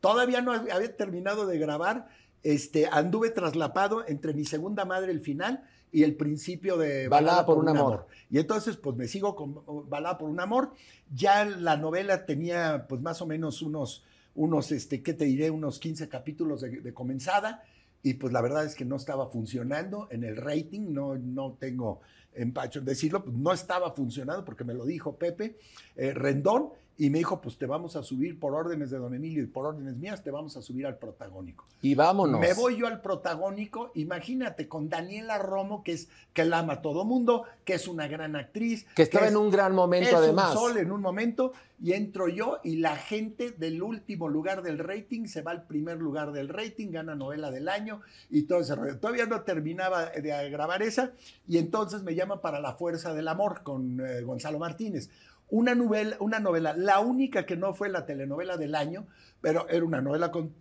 Todavía no había terminado de grabar, este, anduve traslapado entre mi segunda madre, el final, y el principio de Balada, por, un, amor. amor. Y entonces, pues me sigo con oh, Balada por un amor. Ya la novela tenía, pues más o menos unos unos, este, ¿qué te diré? Unos 15 capítulos de, comenzada y pues la verdad es que no estaba funcionando en el rating, no, no tengo empacho en decirlo, pues no estaba funcionando porque me lo dijo Pepe eh, Rendón y me dijo, pues te vamos a subir por órdenes de don Emilio y por órdenes mías, te vamos a subir al protagónico. Y vámonos. Me voy yo al protagónico, imagínate, con Daniela Romo, que es que la ama a todo mundo, que es una gran actriz. Que estaba en un gran momento es además. Un sol en un momento, y entro yo y la gente del último lugar del rating se va al primer lugar del rating, gana novela del año y todo ese rollo. Todavía no terminaba de grabar esa, y entonces me llama para La Fuerza del Amor con eh, Gonzalo Martínez una novela, una novela, la única que no fue la telenovela del año, pero era una novela con,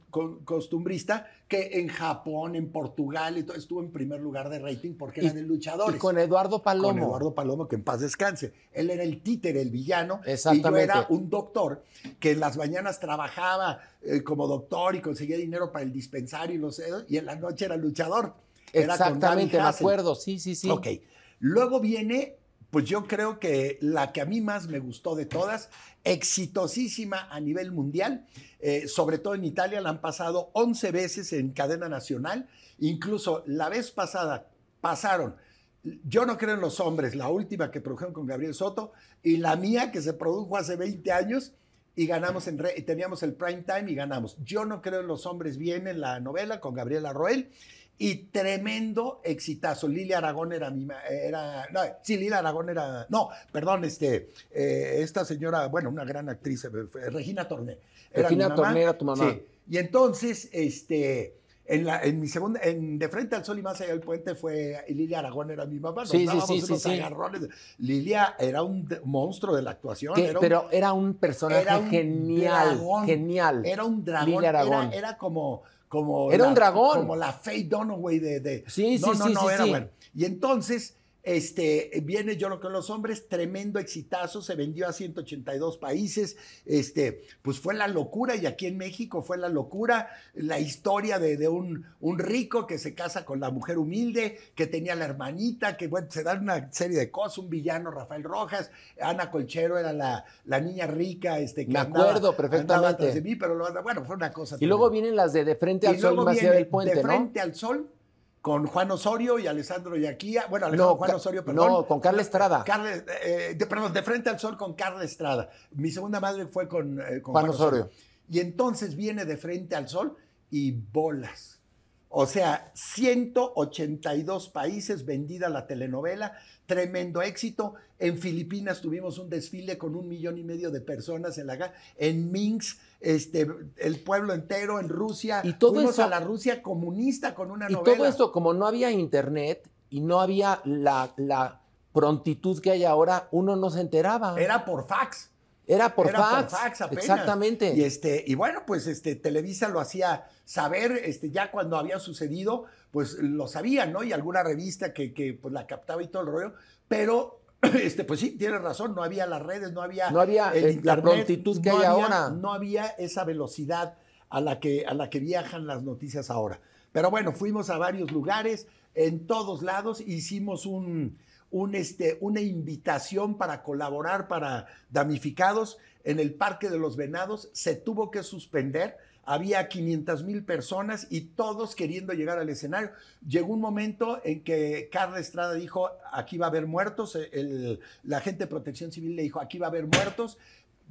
costumbrista que en Japón, en Portugal, y todo, estuvo en primer lugar de rating porque era de luchadores. Y con Eduardo Palomo. Con Eduardo Palomo, que en paz descanse. Él era el títer, el villano. Exactamente. Y yo era un doctor que en las mañanas trabajaba eh, como doctor y conseguía dinero para el dispensario y los y en la noche era luchador. Exactamente, me acuerdo, sí, sí, sí. Ok. Luego viene pues yo creo que la que a mí más me gustó de todas, exitosísima a nivel mundial, eh, sobre todo en Italia, la han pasado 11 veces en cadena nacional, incluso la vez pasada pasaron. Yo no creo en los hombres, la última que produjeron con Gabriel Soto y la mía que se produjo hace 20 años y ganamos en teníamos el prime time y ganamos. Yo no creo en los hombres viene la novela con Gabriela Roel y tremendo exitazo. Lilia Aragón era mi era no, sí, Lilia Aragón era no, perdón, este eh, esta señora, bueno, una gran actriz, eh, Regina Torné. Regina Torné era tu mamá. Y entonces este en, la, en mi segunda, en De Frente al Sol y más allá del puente fue Lilia Aragón, era mi mamá. Nos sí, sí, sí, Lilia era un monstruo de la actuación. pero era un personaje era genial, genial. Era un dragón. era como era un dragón. Como la Faye Dunaway de. de sí, sí, no, sí, no, no, era bueno. Y entonces este, viene Yo lo que los hombres, tremendo exitazo, se vendió a 182 países. Este, pues fue la locura y aquí en México fue la locura, la historia de, un, un, rico que se casa con la mujer humilde, que tenía la hermanita, que bueno, se dan una serie de cosas, un villano, Rafael Rojas, Ana Colchero era la, niña rica, este, que Me andaba, acuerdo perfectamente. de mí, pero bueno, fue una cosa. Y luego vienen las de De frente al sol, del puente. De frente al sol con Juan Osorio y Alessandro Yaquía. Bueno, Juan Osorio, perdón. No, con Carla Estrada. Eh, de, perdón, de frente al sol con Carla Estrada. Mi segunda madre fue con, eh, Juan, Osorio. Y entonces viene de frente al sol y bolas. O sea, 182 países vendida la telenovela, tremendo éxito. En Filipinas tuvimos un desfile con un millón y medio de personas en la en Minsk este, el pueblo entero en Rusia. Y todo Fuimos a la Rusia comunista con una y Y todo esto, como no había internet y no había la, la, prontitud que hay ahora, uno no se enteraba. Era por fax. Era por fax. Exactamente. Y, este, y bueno, pues este, Televisa lo hacía saber, este, ya cuando había sucedido, pues lo sabía ¿no? Y alguna revista que, que pues, la captaba y todo el rollo, pero Este, pues sí, tienes razón, no había las redes, no había, no había el eh, internet, la que hay ahora. No había esa velocidad a la, que, a la que viajan las noticias ahora. Pero bueno, fuimos a varios lugares, en todos lados, hicimos un, un este, una invitación para colaborar para damnificados en el Parque de los Venados, se tuvo que suspender había 500 mil personas y todos queriendo llegar al escenario. Llegó un momento en que Carla Estrada dijo, aquí va a haber muertos, eh, la gente de protección civil le dijo, aquí va a haber muertos.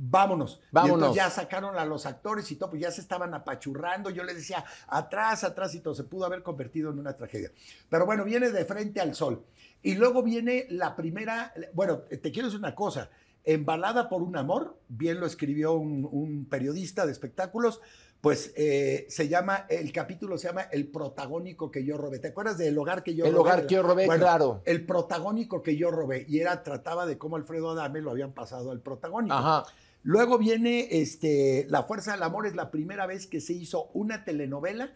Vámonos. Vámonos. ya sacaron a los actores y todo, pues ya se estaban apachurrando. Yo les decía, atrás, atrás y todo. Se pudo haber convertido en una tragedia. Pero bueno, viene de frente al sol. Y luego viene la primera. Bueno, te quiero decir una cosa. Embalada por un amor, bien lo escribió un periodista de espectáculos pues eh, se llama, el capítulo se llama El protagónico que yo robé. ¿Te acuerdas del hogar que yo robé? El hogar que yo robé, claro. El protagónico que yo robé. Y era, trataba de cómo Alfredo Adame lo habían pasado al protagónico. Ajá. Luego viene este, La Fuerza del Amor, es la primera vez que se hizo una telenovela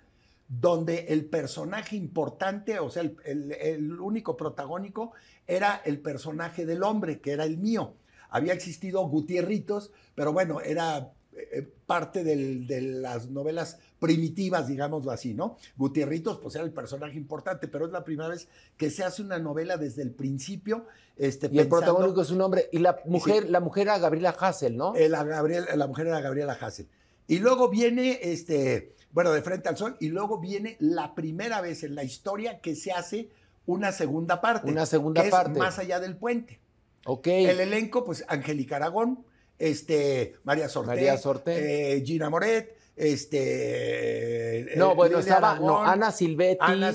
donde el personaje importante, o sea, el, único protagónico, era el personaje del hombre, que era el mío. Había existido Gutierritos, pero bueno, era eh, parte de las novelas primitivas, digámoslo así, ¿no? Gutierritos, pues era el personaje importante, pero es la primera vez que se hace una novela desde el principio. Este, y el protagónico es un hombre. Y la mujer, la mujer era Gabriela Hassel, ¿no? Eh, la, la mujer era Gabriela Hassel. Y luego viene, este, bueno, de frente al sol, y luego viene la primera vez en la historia que se hace una segunda parte. Una segunda parte. más allá del puente. Ok. El elenco, pues Angélica Aragón, este, María Sorte, eh, Gina Moret, este. Eh, no, bueno, estaba Ana Silvetti. Ana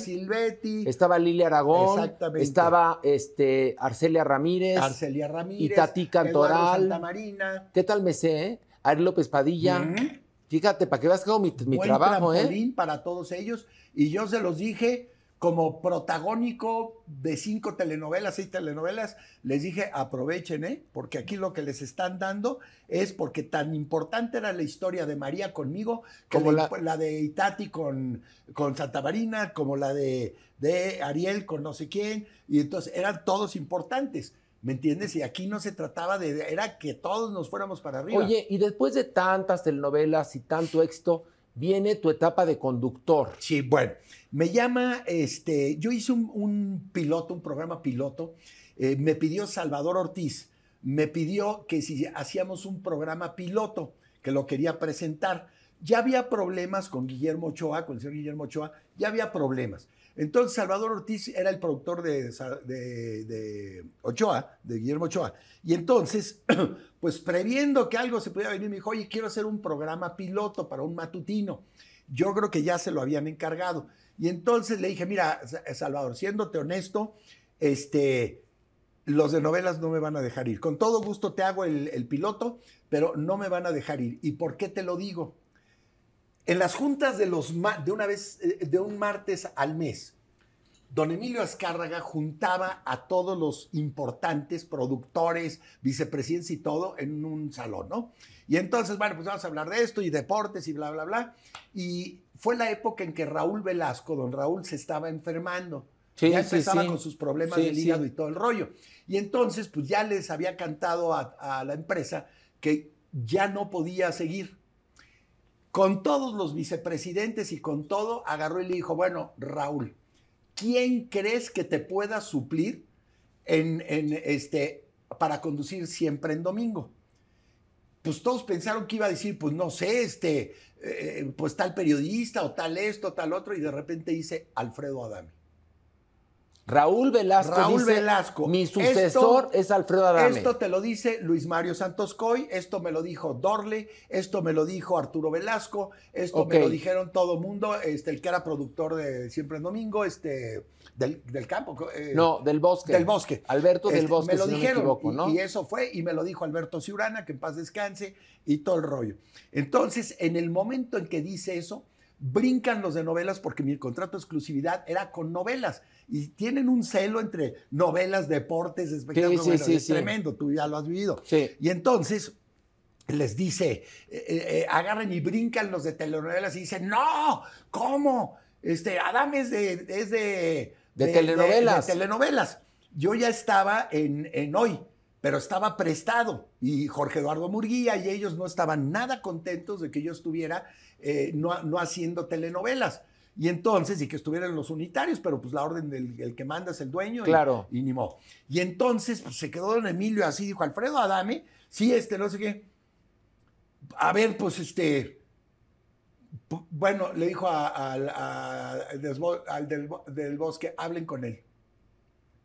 Estaba Lilia Aragón. Estaba este, Arcelia Ramírez. Arcelia Ramírez. Y Tati Cantoral. Santa Marina. ¿Qué tal me sé? Eh? López Padilla. Fíjate, para que veas que mi, mi trabajo, ¿eh? para todos ellos. Y yo se los dije, como protagónico de cinco telenovelas, seis telenovelas, les dije, aprovechen, ¿eh? porque aquí lo que les están dando es porque tan importante era la historia de María conmigo, como la, de Itati con, con Santa Marina, como la de, de Ariel con no sé quién, y entonces eran todos importantes. ¿Me entiendes? Y aquí no se trataba de, era que todos nos fuéramos para arriba. Oye, y después de tantas telenovelas y tanto éxito, viene tu etapa de conductor. Sí, bueno, me llama, este, yo hice un, piloto, un programa piloto, eh, me pidió Salvador Ortiz, me pidió que si hacíamos un programa piloto, que lo quería presentar. Ya había problemas con Guillermo Ochoa, con el señor Guillermo Ochoa, ya había problemas. Entonces Salvador Ortiz era el productor de, de, Ochoa, de Guillermo Ochoa. Y entonces, pues previendo que algo se pudiera venir, me dijo, oye, quiero hacer un programa piloto para un matutino. Yo creo que ya se lo habían encargado. Y entonces le dije, mira, Salvador, siéndote honesto, este, los de novelas no me van a dejar ir. Con todo gusto te hago el, piloto, pero no me van a dejar ir. ¿Y por qué te lo digo? En las juntas de los de una vez eh, de un martes al mes, don Emilio Azcárraga juntaba a todos los importantes productores, vicepresidentes y todo en un salón, ¿no? Y entonces, bueno, pues vamos a hablar de esto y deportes y bla, bla, bla. Y fue la época en que Raúl Velasco, don Raúl, se estaba enfermando. ya empezaba con sus problemas del hígado y todo el rollo. Y entonces, pues ya les había cantado a, a la empresa que ya no podía seguir con todos los vicepresidentes y con todo, agarró y le dijo, bueno, Raúl, quién crees que te pueda suplir en, este, para conducir siempre en domingo? Pues todos pensaron que iba a decir, pues no sé, este, eh, eh, pues tal periodista o tal esto, tal otro, y de repente dice Alfredo Adami. Raúl Velasco. Raúl Velasco. Mi sucesor es Alfredo Adame. Esto te lo dice Luis Mario Santos Coy, esto me lo dijo Dorle, esto me lo dijo Arturo Velasco, esto me lo dijeron todo mundo, este, el que era productor de Siempre en Domingo, este, del, campo. Eh, no, del bosque. Del bosque. Alberto del este, bosque. Me lo dijeron. y, y, eso fue, y me lo dijo Alberto Ciurana, que en paz descanse, y todo el rollo. Entonces, en el momento en que dice eso, brincan los de novelas porque mi contrato de exclusividad era con novelas y tienen un celo entre novelas, deportes, espectáculos. es tremendo, tú ya lo has vivido. Y entonces les dice, eh, eh, eh, agarren y brincan los de telenovelas y dicen, no, ¿cómo? Este, Adam es de... telenovelas. telenovelas. Yo ya estaba en, en hoy pero estaba prestado y Jorge Eduardo Murguía y ellos no estaban nada contentos de que yo estuviera eh, no, haciendo telenovelas. Y entonces, y que estuvieran los unitarios, pero pues la orden del que manda es el dueño. Claro. Y, y ni modo. Y entonces pues, se quedó don Emilio así, dijo Alfredo Adame, sí, este, no sé qué. A ver, pues este, bueno, le dijo al del, del bosque, hablen con él.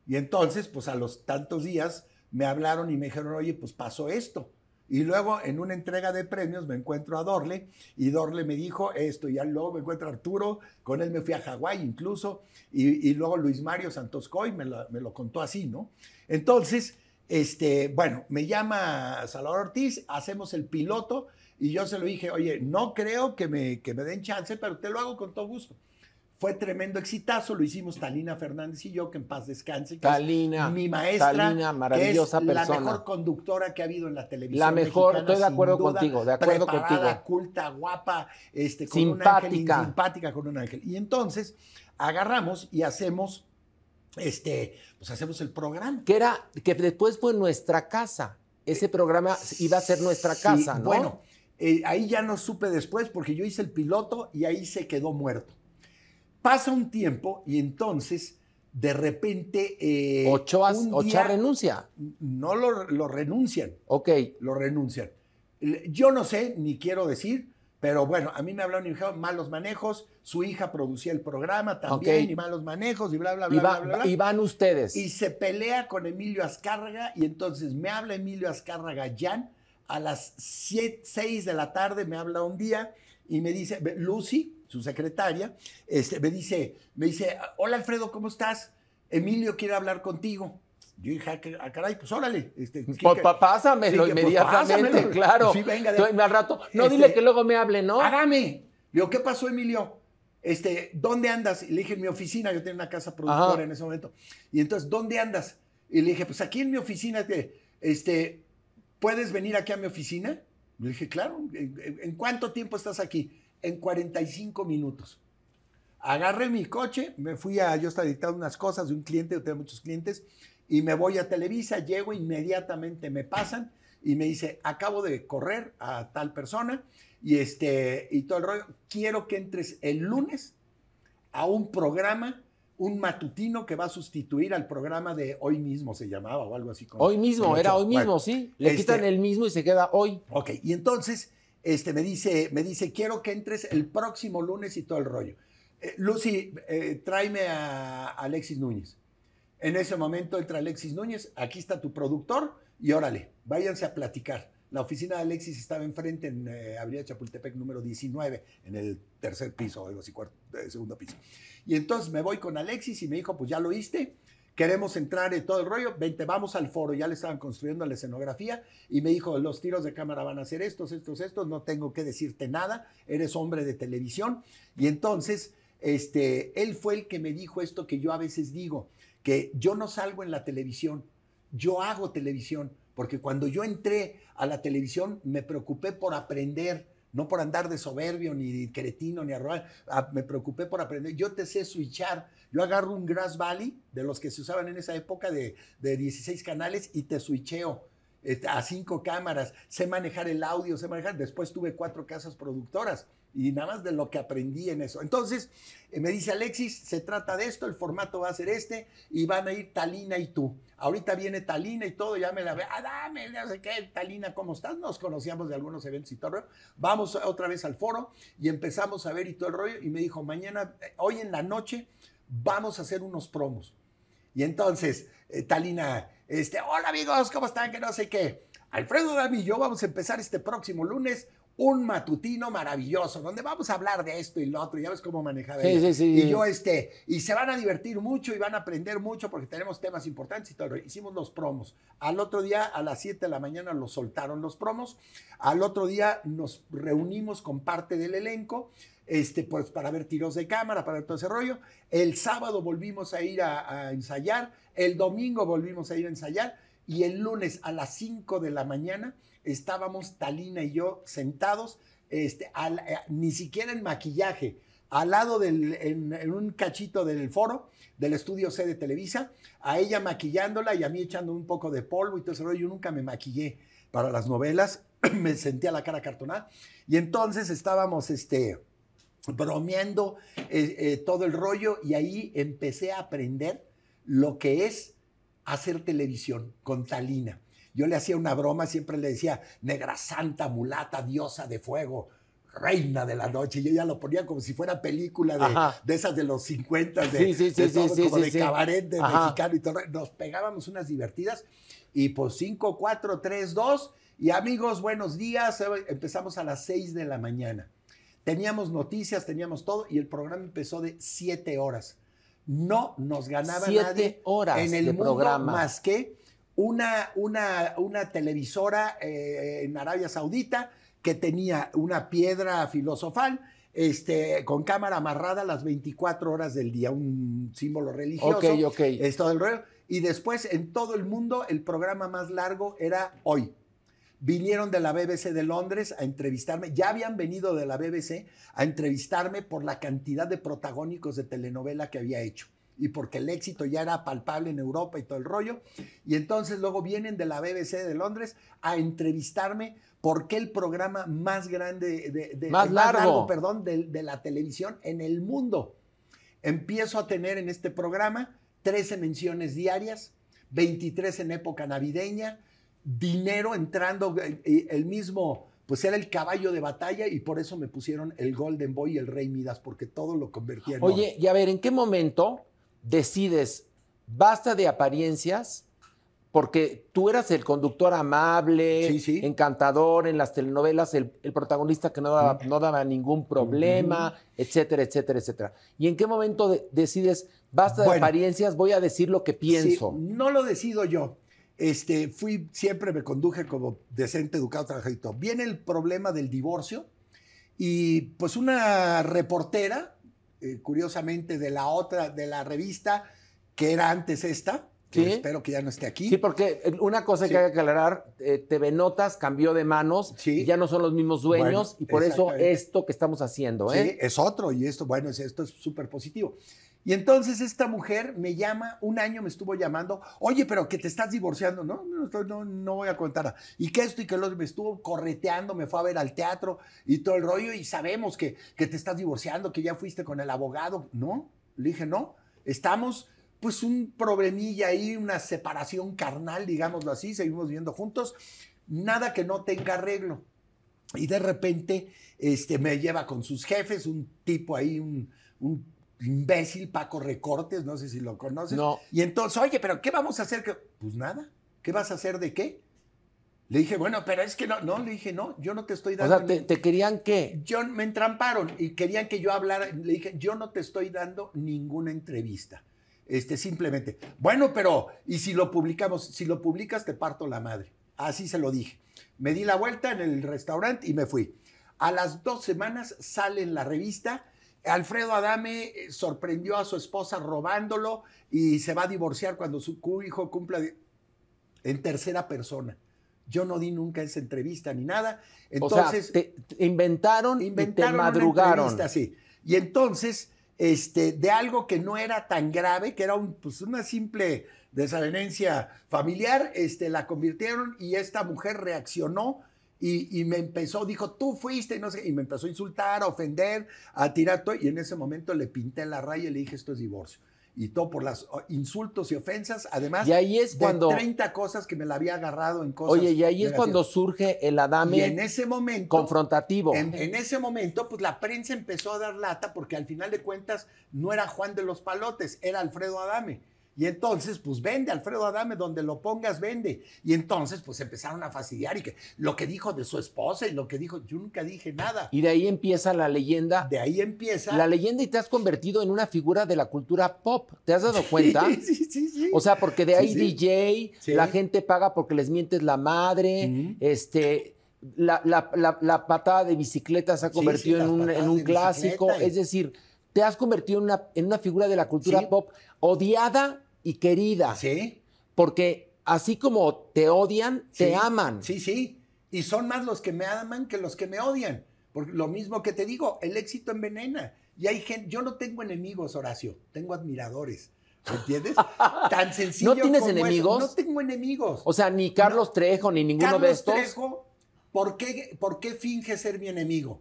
Y entonces, pues a los tantos días, me hablaron y me dijeron, oye, pues pasó esto. Y luego en una entrega de premios me encuentro a Dorle y Dorle me dijo esto, y luego me encuentro a Arturo, con él me fui a Hawái incluso, y, luego Luis Mario Santoscoy me lo, me lo contó así, ¿no? Entonces, este, bueno, me llama Salvador Ortiz, hacemos el piloto y yo se lo dije, oye, no creo que me, que me den chance, pero te lo hago con todo gusto. Fue tremendo exitazo, lo hicimos Talina Fernández y yo, que en paz descanse. Talina, mi maestra, maravillosa es La mejor conductora que ha habido en la televisión. La mejor, estoy de acuerdo contigo, de acuerdo contigo. culta, guapa, este, con simpática. un ángel, simpática con un ángel. Y entonces agarramos y hacemos, este, pues hacemos el programa. Que era, que después fue nuestra casa. Ese eh, programa iba a ser nuestra casa, Bueno, eh, ahí ya no supe después porque yo hice el piloto y ahí se quedó muerto. Pasa un tiempo y entonces, de repente. Eh, Ochoa, renuncia. No lo, renuncian. Ok. Lo renuncian. Yo no sé, ni quiero decir, pero bueno, a mí me hablaron y dijeron malos manejos. Su hija producía el programa también y malos manejos y bla, bla, bla, y bla, bla, Y van ustedes. Y se pelea con Emilio Azcárraga y entonces me habla Emilio Azcárraga Jan a las 6 de la tarde, me habla un día y me dice, Lucy, su secretaria, este, me, dice, me dice, hola Alfredo, ¿cómo estás? Emilio quiere hablar contigo. Yo dije, ah, ah, caray, pues órale. Este, pues, pásamelo pues, inmediatamente, claro. Sí, venga. rato. No, dile este, que luego me hable, ¿no? Hágame. Le digo, ¿qué pasó, Emilio? Este, ¿dónde andas? Y le dije, en mi oficina. Yo tenía una casa productora en ese momento. Y entonces, ¿dónde andas? Y le dije, pues aquí en mi oficina. Este, ¿puedes venir aquí a mi oficina? Le dije, claro. en cuánto tiempo estás aquí? en 45 minutos. Agarré mi coche, me fui a, yo estaba dictando unas cosas de un cliente, yo tengo muchos clientes, y me voy a Televisa, llego inmediatamente, me pasan y me dice, acabo de correr a tal persona y, este, y todo el rollo, quiero que entres el lunes a un programa, un matutino que va a sustituir al programa de hoy mismo, se llamaba o algo así. Como, hoy mismo, era hoy mismo, sí. Le este quitan el mismo y se queda hoy. Ok, y entonces este, me, dice, me dice, quiero que entres el próximo lunes y todo el rollo. Eh, Lucy, eh, tráeme a Alexis Núñez. En ese momento entra Alexis Núñez, aquí está tu productor y órale, váyanse a platicar. La oficina de Alexis estaba enfrente en eh, Chapultepec número 19, en el tercer piso, o algo así, segundo piso. Y entonces me voy con Alexis y me dijo, pues ya lo oíste, queremos entrar en todo el rollo, vente, vamos al foro, ya le estaban construyendo la escenografía y me dijo, los tiros de cámara van a ser estos, estos, estos, no tengo que decirte nada, eres hombre de televisión. Y entonces, este, él fue el que me dijo esto que yo a veces digo, que yo no salgo en la televisión, yo hago televisión, porque cuando yo entré a la televisión me preocupé por aprender, no por andar de soberbio, ni cretino, ni robar. Ah, me preocupé por aprender. Yo te sé switchar. Yo agarro un Grass Valley, de los que se usaban en esa época de, 16 canales, y te switcheo eh, a cinco cámaras. Sé manejar el audio, sé manejar. Después tuve cuatro casas productoras y nada más de lo que aprendí en eso. Entonces, eh, me dice Alexis, se trata de esto, el formato va a ser este, y van a ir Talina y tú. Ahorita viene Talina y todo, ya me la ve, ah, dame, no sé qué, Talina, ¿cómo estás? Nos conocíamos de algunos eventos y todo. Vamos otra vez al foro y empezamos a ver y todo el rollo, y me dijo, mañana, eh, hoy en la noche, vamos a hacer unos promos. Y entonces, eh, Talina, este, hola amigos, ¿cómo están? Que no sé qué. Alfredo Dami y yo vamos a empezar este próximo lunes un matutino maravilloso, donde vamos a hablar de esto y lo otro, ya ves cómo manejaba sí, Y yo, este, y se van a divertir mucho y van a aprender mucho porque tenemos temas importantes y todo. Hicimos los promos. Al otro día, a las 7 de la mañana, los soltaron los promos. Al otro día nos reunimos con parte del elenco. Este, pues para ver tiros de cámara, para ver todo ese rollo. El sábado volvimos a ir a ensayar, el domingo volvimos a ir a ensayar y el lunes a las 5 de la mañana estábamos Talina y yo sentados, este, eh, ni siquiera en maquillaje, al lado de en, un cachito del foro, del estudio C de Televisa, a ella maquillándola y a mí echando un poco de polvo y todo eso. Yo nunca me maquillé para las novelas, me sentía la cara cartonada. Y entonces estábamos, este, bromeando eh, eh, todo el rollo y ahí empecé a aprender lo que es hacer televisión con Talina. Yo le hacía una broma, siempre le decía, negra santa, mulata, diosa de fuego, reina de la noche. Yo ya lo ponía como si fuera película de, esas de los 50, de, cabaret de mexicano y todo. Nos pegábamos unas divertidas y pues 5, 4, 3, 2. Y amigos, buenos días. Eh, empezamos a las 6 de la mañana. Teníamos noticias, teníamos todo y el programa empezó de 7 horas no nos ganaba nadie en el programa. más que una, una, una televisora eh, en Arabia Saudita que tenía una piedra filosofal este, con cámara amarrada las 24 horas del día, un símbolo religioso. Ok, ok. Y después en todo el mundo el programa más largo era hoy vinieron de la BBC de Londres a entrevistarme, ya habían venido de la BBC a entrevistarme por la cantidad de protagónicos de telenovela que había hecho y porque el éxito ya era palpable en Europa y todo el rollo. Y entonces luego vienen de la BBC de Londres a entrevistarme porque el programa más grande, de, más, largo. perdón, de, la televisión en el mundo. Empiezo a tener en este programa 13 menciones diarias, 23 en época navideña, dinero entrando, eh, el mismo, pues era el caballo de batalla y por eso me pusieron el Golden Boy y el Rey Midas, porque todo lo convertía en... Oye, y a ver, ¿en qué momento decides, basta de apariencias? Porque tú eras el conductor amable, encantador en las telenovelas, el, protagonista que no daba, ningún problema, etcétera, etcétera, etcétera. ¿Y en qué momento decides, basta de apariencias, voy a decir lo que pienso? no lo decido yo este, fui, siempre me conduje como decente, educado, trabajadito. Viene el problema del divorcio y pues una reportera, eh, curiosamente de la otra, de la revista que era antes esta, que espero que ya no esté aquí. Sí, porque eh, una cosa que hay que aclarar, eh, TV Notas cambió de manos, y ya no son los mismos dueños y por eso esto que estamos haciendo. Sí, es otro y esto, bueno, esto es súper positivo. Y entonces esta mujer me llama, un año me estuvo llamando, oye, pero que te estás divorciando, no, no, no, no voy a contar. Y que esto y que lo me estuvo correteando, me fue a ver al teatro y todo el rollo, y sabemos que, te estás divorciando, que ya fuiste con el abogado. No, le dije, no, estamos pues un problemilla ahí, una separación carnal, digámoslo así, seguimos viviendo juntos, nada que no tenga arreglo. Y de repente este, me lleva con sus jefes, un tipo ahí, un imbécil Paco Recortes, no sé si lo conoces. Y entonces, oye, pero ¿qué vamos a hacer? Pues nada, ¿qué vas a hacer de qué? Le dije, bueno, pero es que no, no, le dije, no, yo no te estoy dando. O sea, te, querían qué? Yo, me entramparon y querían que yo hablara. Le dije, yo no te estoy dando ninguna entrevista. Este, simplemente, bueno, pero, ¿y si lo publicamos? Si lo publicas, te parto la madre. Así se lo dije. Me di la vuelta en el restaurante y me fui. A las dos semanas sale en la revista Alfredo Adame eh, sorprendió a su esposa robándolo y se va a divorciar cuando su hijo cumpla en tercera persona. Yo no di nunca esa entrevista ni nada. Entonces, inventaron, inventaron, y madrugaron. sí. Y entonces, este, de algo que no era tan grave, que era pues, una simple desavenencia familiar, este, la convirtieron y esta mujer reaccionó y, me empezó, dijo, tú fuiste, no sé, y me empezó a insultar, a ofender, a tirar todo. Y en ese momento le pinté la raya y le dije, esto es divorcio. Y todo por las oh, insultos y ofensas, además de 30 cosas que me la había agarrado en cosas. Oye, y ahí es cuando surge el Adame en ese momento, confrontativo. en, ese momento, pues la prensa empezó a dar lata porque al final de cuentas no era Juan de los Palotes, era Alfredo Adame. Y entonces, pues vende, Alfredo Adame, donde lo pongas, vende. Y entonces, pues empezaron a fastidiar y que lo que dijo de su esposa y lo que dijo, yo nunca dije nada. Y de ahí empieza la leyenda. De ahí empieza. La leyenda y te has convertido en una figura de la cultura pop. ¿Te has dado cuenta? Sí, sí, sí. O sea, porque de ahí DJ, la gente paga porque les mientes la madre, este... La, la, la, patada de bicicleta se ha convertido en un, clásico. Es decir, te has convertido una, en una figura de la cultura pop odiada y querida. Sí. Porque así como te odian, te aman. Sí, sí. Y son más los que me aman que los que me odian. Porque lo mismo que te digo, el éxito envenena. Y hay gente, yo no tengo enemigos, Horacio, tengo admiradores. ¿Me entiendes? Tan sencillo. ¿No tienes enemigos? No tengo enemigos. O sea, ni Carlos Trejo, ni ninguno de estos. Trejo, ¿por qué, ¿por qué finge ser mi enemigo?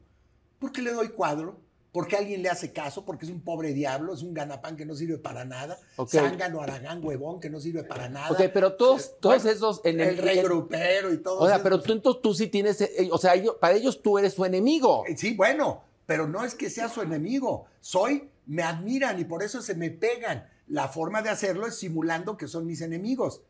Porque le doy cuadro, porque alguien le hace caso, porque es un pobre diablo, es un ganapán que no sirve para nada, okay. zángano, aragán, huevón que no sirve para nada. Ok, pero todos, todos esos... En el, regrupero y todo. O sea, pero tú entonces tú sí tienes... Eh, eh, o sea, para ellos tú eres su enemigo. Eh, sí, bueno, pero no es que sea su enemigo. Soy, me admiran y por eso se me pegan. La forma de hacerlo es simulando que son mis enemigos.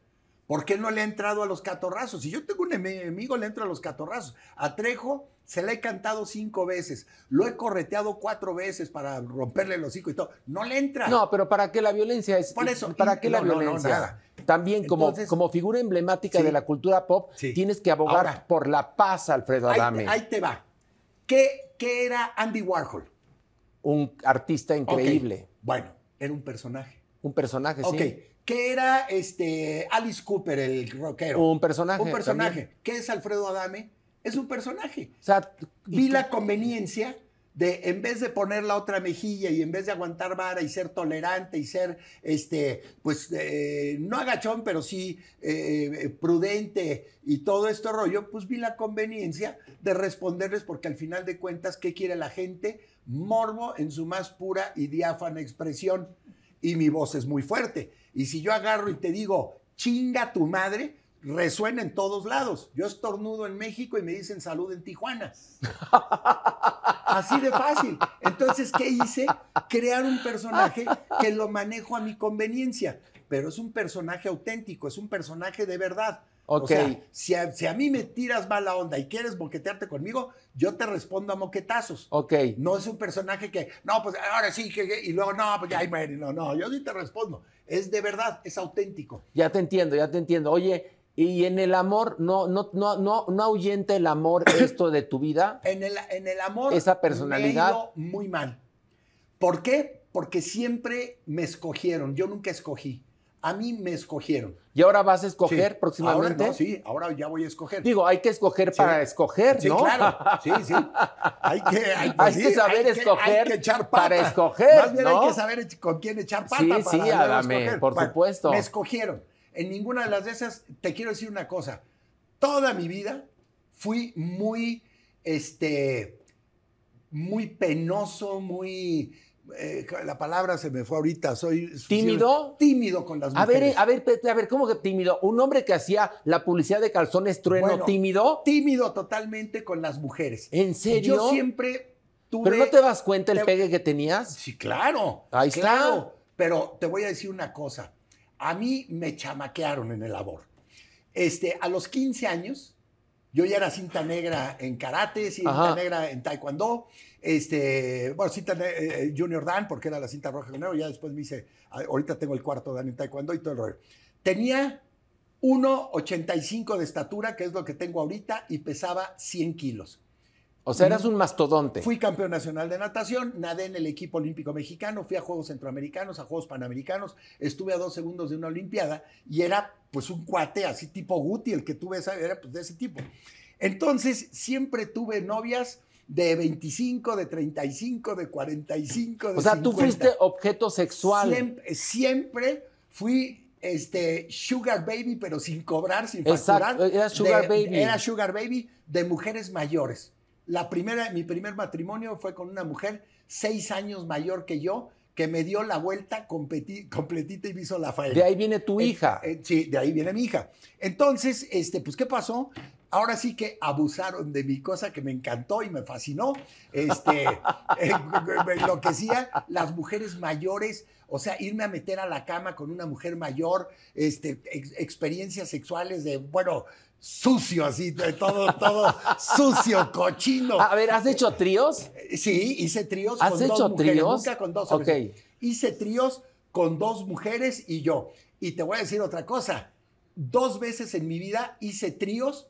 ¿Por qué no le ha entrado a los catorrazos? Si yo tengo un enemigo, le entro a los catorrazos. A Trejo se le he cantado cinco veces, lo he correteado cuatro veces para romperle el hocico y todo. No le entra. No, pero ¿para qué la violencia es? Por eso. ¿Para qué no, la violencia? No, no, nada. También como, como figura emblemática de la cultura pop, tienes que abogar por la paz, Alfredo Adame. Ahí te, va. ¿Qué, era Andy Warhol? Un artista increíble. Bueno, era un personaje. Un personaje, sí. Ok que era este Alice Cooper, el rockero. Un personaje. Un personaje. ¿Qué es Alfredo Adame? Es un personaje. O sea, vi la conveniencia de en vez de poner la otra mejilla y en vez de aguantar vara y ser tolerante y ser, este, pues, eh, no agachón, pero sí eh, prudente y todo este rollo, pues vi la conveniencia de responderles porque al final de cuentas, ¿qué quiere la gente? Morbo en su más pura y diáfana expresión y mi voz es muy fuerte. Y si yo agarro y te digo, chinga tu madre, resuena en todos lados. Yo estornudo en México y me dicen salud en Tijuana. Así de fácil. Entonces, ¿qué hice? Crear un personaje que lo manejo a mi conveniencia, pero es un personaje auténtico, es un personaje de verdad. Okay. O sea, si a, mí me tiras mala onda y quieres boquetearte conmigo, yo te respondo a moquetazos. Ok. No es un personaje que, no, pues ahora sí, que, y luego, no, pues ya, No, no, yo sí te respondo. Es de verdad, es auténtico. Ya te entiendo, ya te entiendo. Oye, y en el amor, no, no, no, no, no ahuyenta el amor esto de tu vida. En el, en el amor, esa personalidad. Me he ido muy mal. ¿Por qué? Porque siempre me escogieron. Yo nunca escogí. A mí me escogieron. ¿Y ahora vas a escoger próximamente? sí, ahora ya voy a escoger. Digo, hay que escoger para escoger, sí, ¿no? Sí, claro. Sí, sí. Hay que, pues saber escoger. hay que echar pata. Para escoger. Más bien hay que saber con quién echar pata. Sí, para sí, Adame, por supuesto. Me escogieron. En ninguna de las de esas, te quiero decir una cosa. Toda mi vida fui muy, este, muy penoso, muy eh, la palabra se me fue ahorita, soy tímido. Tímido con las mujeres. A ver, eh, a ver, a ver, ¿cómo que tímido? Un hombre que hacía la publicidad de calzones trueno, tímido. Tímido totalmente con las mujeres. ¿En serio? Yo siempre tuve. ¿Pero no te das cuenta el pegue que tenías? Sí, claro. Ahí está. Pero te voy a decir una cosa. A mí me chamaquearon en el labor. Este, a los 15 años, yo ya era cinta negra en karate, cinta negra en taekwondo este, bueno, cinta eh, eh, Junior Dan, porque era la cinta roja con negro. Ya después me hice, ah, ahorita tengo el cuarto Dan en Taekwondo y todo el rollo. Tenía 1,85 de estatura, que es lo que tengo ahorita, y pesaba 100 kilos. O sea, eras un mastodonte. Fui campeón nacional de natación, nadé en el equipo olímpico mexicano, fui a Juegos Centroamericanos, a Juegos Panamericanos, estuve a dos segundos de una Olimpiada y era pues un cuate así tipo Guti, el que tuve, esa, era pues de ese tipo. Entonces, siempre tuve novias de 25, de 35, de 45, de O sea, tú fuiste objeto sexual. Siempre, fui este sugar baby, pero sin cobrar, sin facturar. Eh, era sugar baby. Era sugar baby de mujeres mayores. La primera, mi primer matrimonio fue con una mujer seis años mayor que yo, que me dio la vuelta completita y me hizo la faena. De ahí viene tu eh, hija. Eh, sí, de ahí viene mi hija. Entonces, este, pues, ¿qué pasó? Ahora sí que abusaron de mi cosa que me encantó y me fascinó. Este, lo eh, me enloquecía. Las mujeres mayores, o sea, irme a meter a la cama con una mujer mayor, este, experiencias sexuales de, bueno, sucio, así, de todo, todo sucio, cochino. A ver, ¿has hecho tríos? Eh, sí, hice tríos con dos mujeres, tríos? nunca con dos Hice tríos con dos mujeres y yo. Y te voy a decir otra cosa. Dos veces en mi vida hice tríos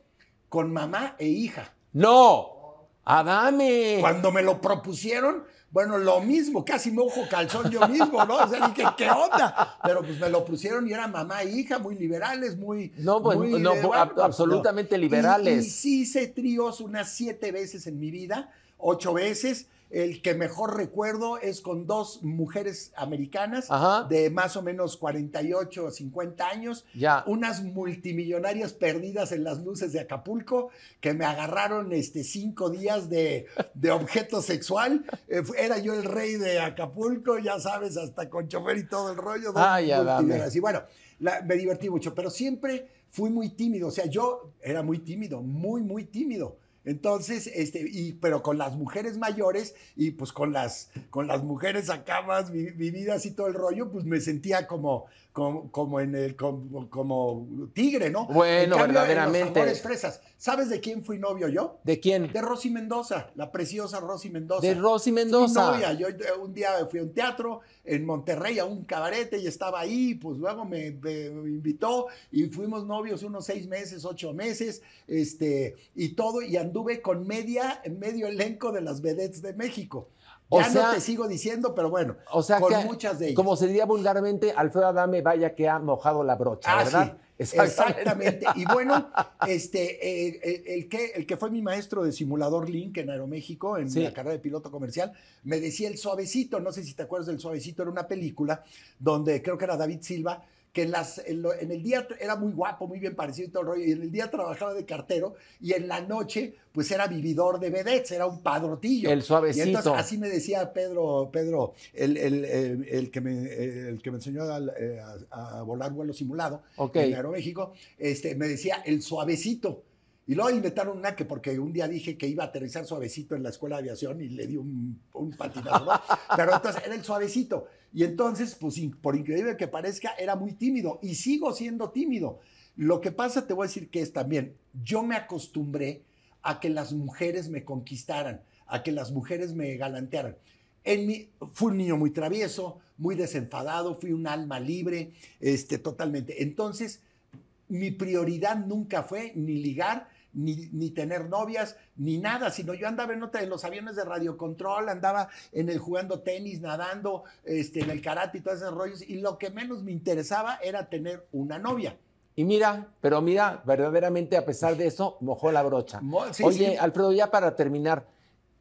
con mamá e hija. No, Adame. Cuando me lo propusieron, bueno, lo mismo, casi me ojo calzón yo mismo, ¿no? O sea, dije, ¿qué onda? Pero pues me lo pusieron y era mamá e hija, muy liberales, muy... No, pues, muy, absolutamente liberales. Y, y sí hice tríos unas siete veces en mi vida, ocho veces el que mejor recuerdo es con dos mujeres americanas de más o menos 48 o 50 años, unas multimillonarias perdidas en las luces de Acapulco, que me agarraron este, cinco días de, objeto sexual. Eh, era yo el rey de Acapulco, ya sabes, hasta con chofer y todo el rollo. Ah, ya dame. Y bueno, me divertí mucho, pero siempre fui muy tímido. O sea, yo era muy tímido, muy, muy tímido. Entonces, este, y, pero con las mujeres mayores y pues con las, con las mujeres acá más vividas y todo el rollo, pues me sentía como, como, en el, como, tigre, ¿no? Bueno, verdaderamente. ¿Sabes de quién fui novio yo? ¿De quién? De Rosy Mendoza, la preciosa Rosy Mendoza. De Rosy Mendoza. Novia. Yo un día fui a un teatro en Monterrey a un cabarete y estaba ahí, pues luego me, invitó y fuimos novios unos seis meses, ocho meses, este, y todo, y tuve con media, medio elenco de las vedettes de México. Ya o sea, no te sigo diciendo, pero bueno, o sea con muchas de ellas. Como se diría vulgarmente, Alfredo Adame vaya que ha mojado la brocha, ah, ¿verdad? exactamente. Y bueno, este, eh, eh, el, que, el que fue mi maestro de simulador Link en Aeroméxico, en la carrera de piloto comercial, me decía el suavecito, no sé si te acuerdas del suavecito, era una película donde creo que era David Silva, que en, el día era muy guapo, muy bien parecido y todo el rollo, y en el día trabajaba de cartero, y en la noche, pues era vividor de vedettes, era un padrotillo. El suavecito. Y entonces así me decía Pedro, Pedro, el, que, me, enseñó a, volar vuelo simulado en Aeroméxico, este, me decía el suavecito. Y luego inventaron una que porque un día dije que iba a aterrizar suavecito en la escuela de aviación y le di un, un Pero entonces era el suavecito. Y entonces, pues por increíble que parezca, era muy tímido y sigo siendo tímido. Lo que pasa, te voy a decir que es también, yo me acostumbré a que las mujeres me conquistaran, a que las mujeres me galantearan. En mi, fui un niño muy travieso, muy desenfadado, fui un alma libre, este, totalmente. Entonces, mi prioridad nunca fue ni ligar, ni, tener novias, ni nada, sino yo andaba en, los aviones de radiocontrol, andaba en el jugando tenis, nadando, este, en el karate y todos esos rollos, y lo que menos me interesaba era tener una novia. Y mira, pero mira, verdaderamente a pesar de eso, mojó la brocha. Oye, Alfredo, ya para terminar,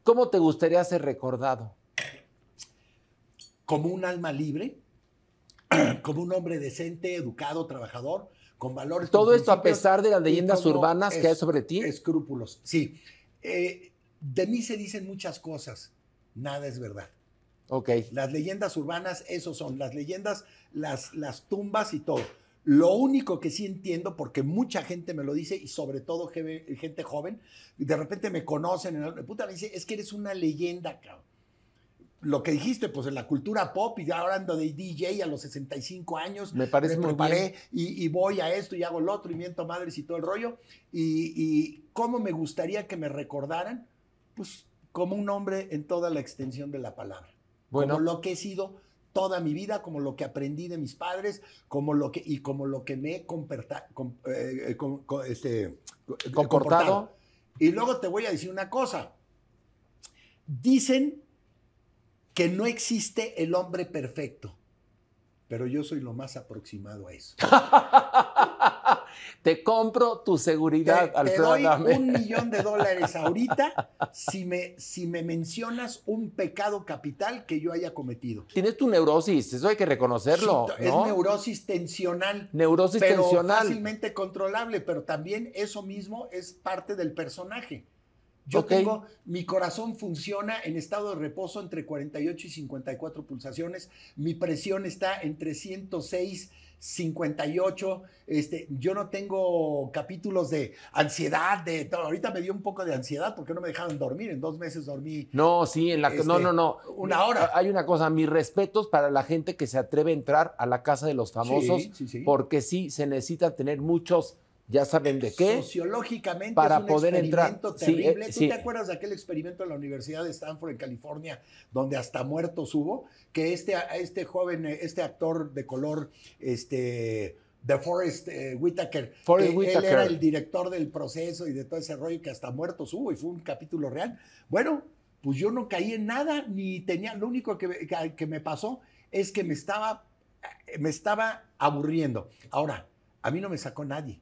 ¿cómo te gustaría ser recordado? Como un alma libre, como un hombre decente, educado, trabajador, con valores. Todo esto a pesar de las leyendas urbanas que hay sobre ti. Escrúpulos, sí. Eh, de mí se dicen muchas cosas, nada es verdad. Ok. Las leyendas urbanas, eso son, las leyendas, las, las tumbas y todo. Lo único que sí entiendo, porque mucha gente me lo dice, y sobre todo gente joven, de repente me conocen, puta, me dice, es que eres una leyenda, cabrón lo que dijiste, pues en la cultura pop y ahora ando de DJ a los 65 años. Me parece me preparé y, voy a esto y hago lo otro y miento madres y todo el rollo. Y, cómo me gustaría que me recordaran, pues como un hombre en toda la extensión de la palabra. Bueno. Como lo que he sido toda mi vida, como lo que aprendí de mis padres, como lo que, y como lo que me he eh, eh, este, eh, comportado. Y luego te voy a decir una cosa. Dicen que no existe el hombre perfecto, pero yo soy lo más aproximado a eso. te compro tu seguridad, te, Alfredo te doy un millón de dólares ahorita si me, si me mencionas un pecado capital que yo haya cometido. Tienes tu neurosis, eso hay que reconocerlo. Es neurosis tensional. Neurosis pero Fácilmente controlable, pero también eso mismo es parte del personaje. Yo tengo, mi corazón funciona en estado de reposo entre 48 y 54 pulsaciones, mi presión está entre 106 58, este, yo no tengo capítulos de ansiedad, de todo. Ahorita me dio un poco de ansiedad porque no me dejaron dormir, en dos meses dormí. No, sí, en la no, este, no, no. Una hora. Ah, hay una cosa, mis respetos para la gente que se atreve a entrar a la casa de los famosos, porque sí se necesita tener muchos ya saben de qué. Sociológicamente para un poder experimento entrar. Eh, terrible. ¿Tú te acuerdas de aquel experimento en la Universidad de Stanford en California, donde hasta muertos hubo? Que este, este joven, este actor de color, este. De Forrest eh, Whitaker. Él era el director del proceso y de todo ese rollo que hasta muertos hubo y fue un capítulo real. Bueno, pues yo no caí en nada ni tenía. Lo único que, que me pasó es que me estaba, me estaba aburriendo. Ahora, a mí no me sacó nadie.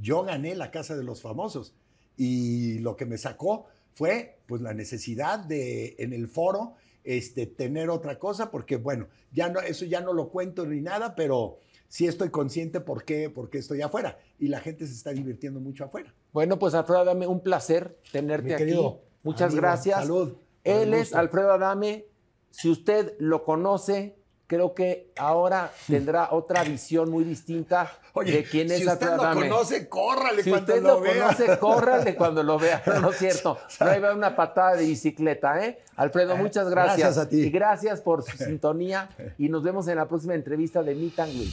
Yo gané la Casa de los Famosos y lo que me sacó fue pues la necesidad de en el foro este, tener otra cosa, porque bueno, ya no, eso ya no lo cuento ni nada, pero sí estoy consciente por qué, porque estoy afuera. Y la gente se está divirtiendo mucho afuera. Bueno, pues Alfredo Adame, un placer tenerte aquí. Muchas gracias. Salud. Él es Alfredo Adame. Si usted lo conoce, creo que ahora tendrá otra visión muy distinta de quién es si usted lo conoce, córrale si usted lo, conoce, córrale cuando lo vea. No, es cierto. No iba una patada de bicicleta, ¿eh? Alfredo, ah, muchas gracias. Gracias a ti. Y gracias por su sintonía. Y nos vemos en la próxima entrevista de Meet Tanguy.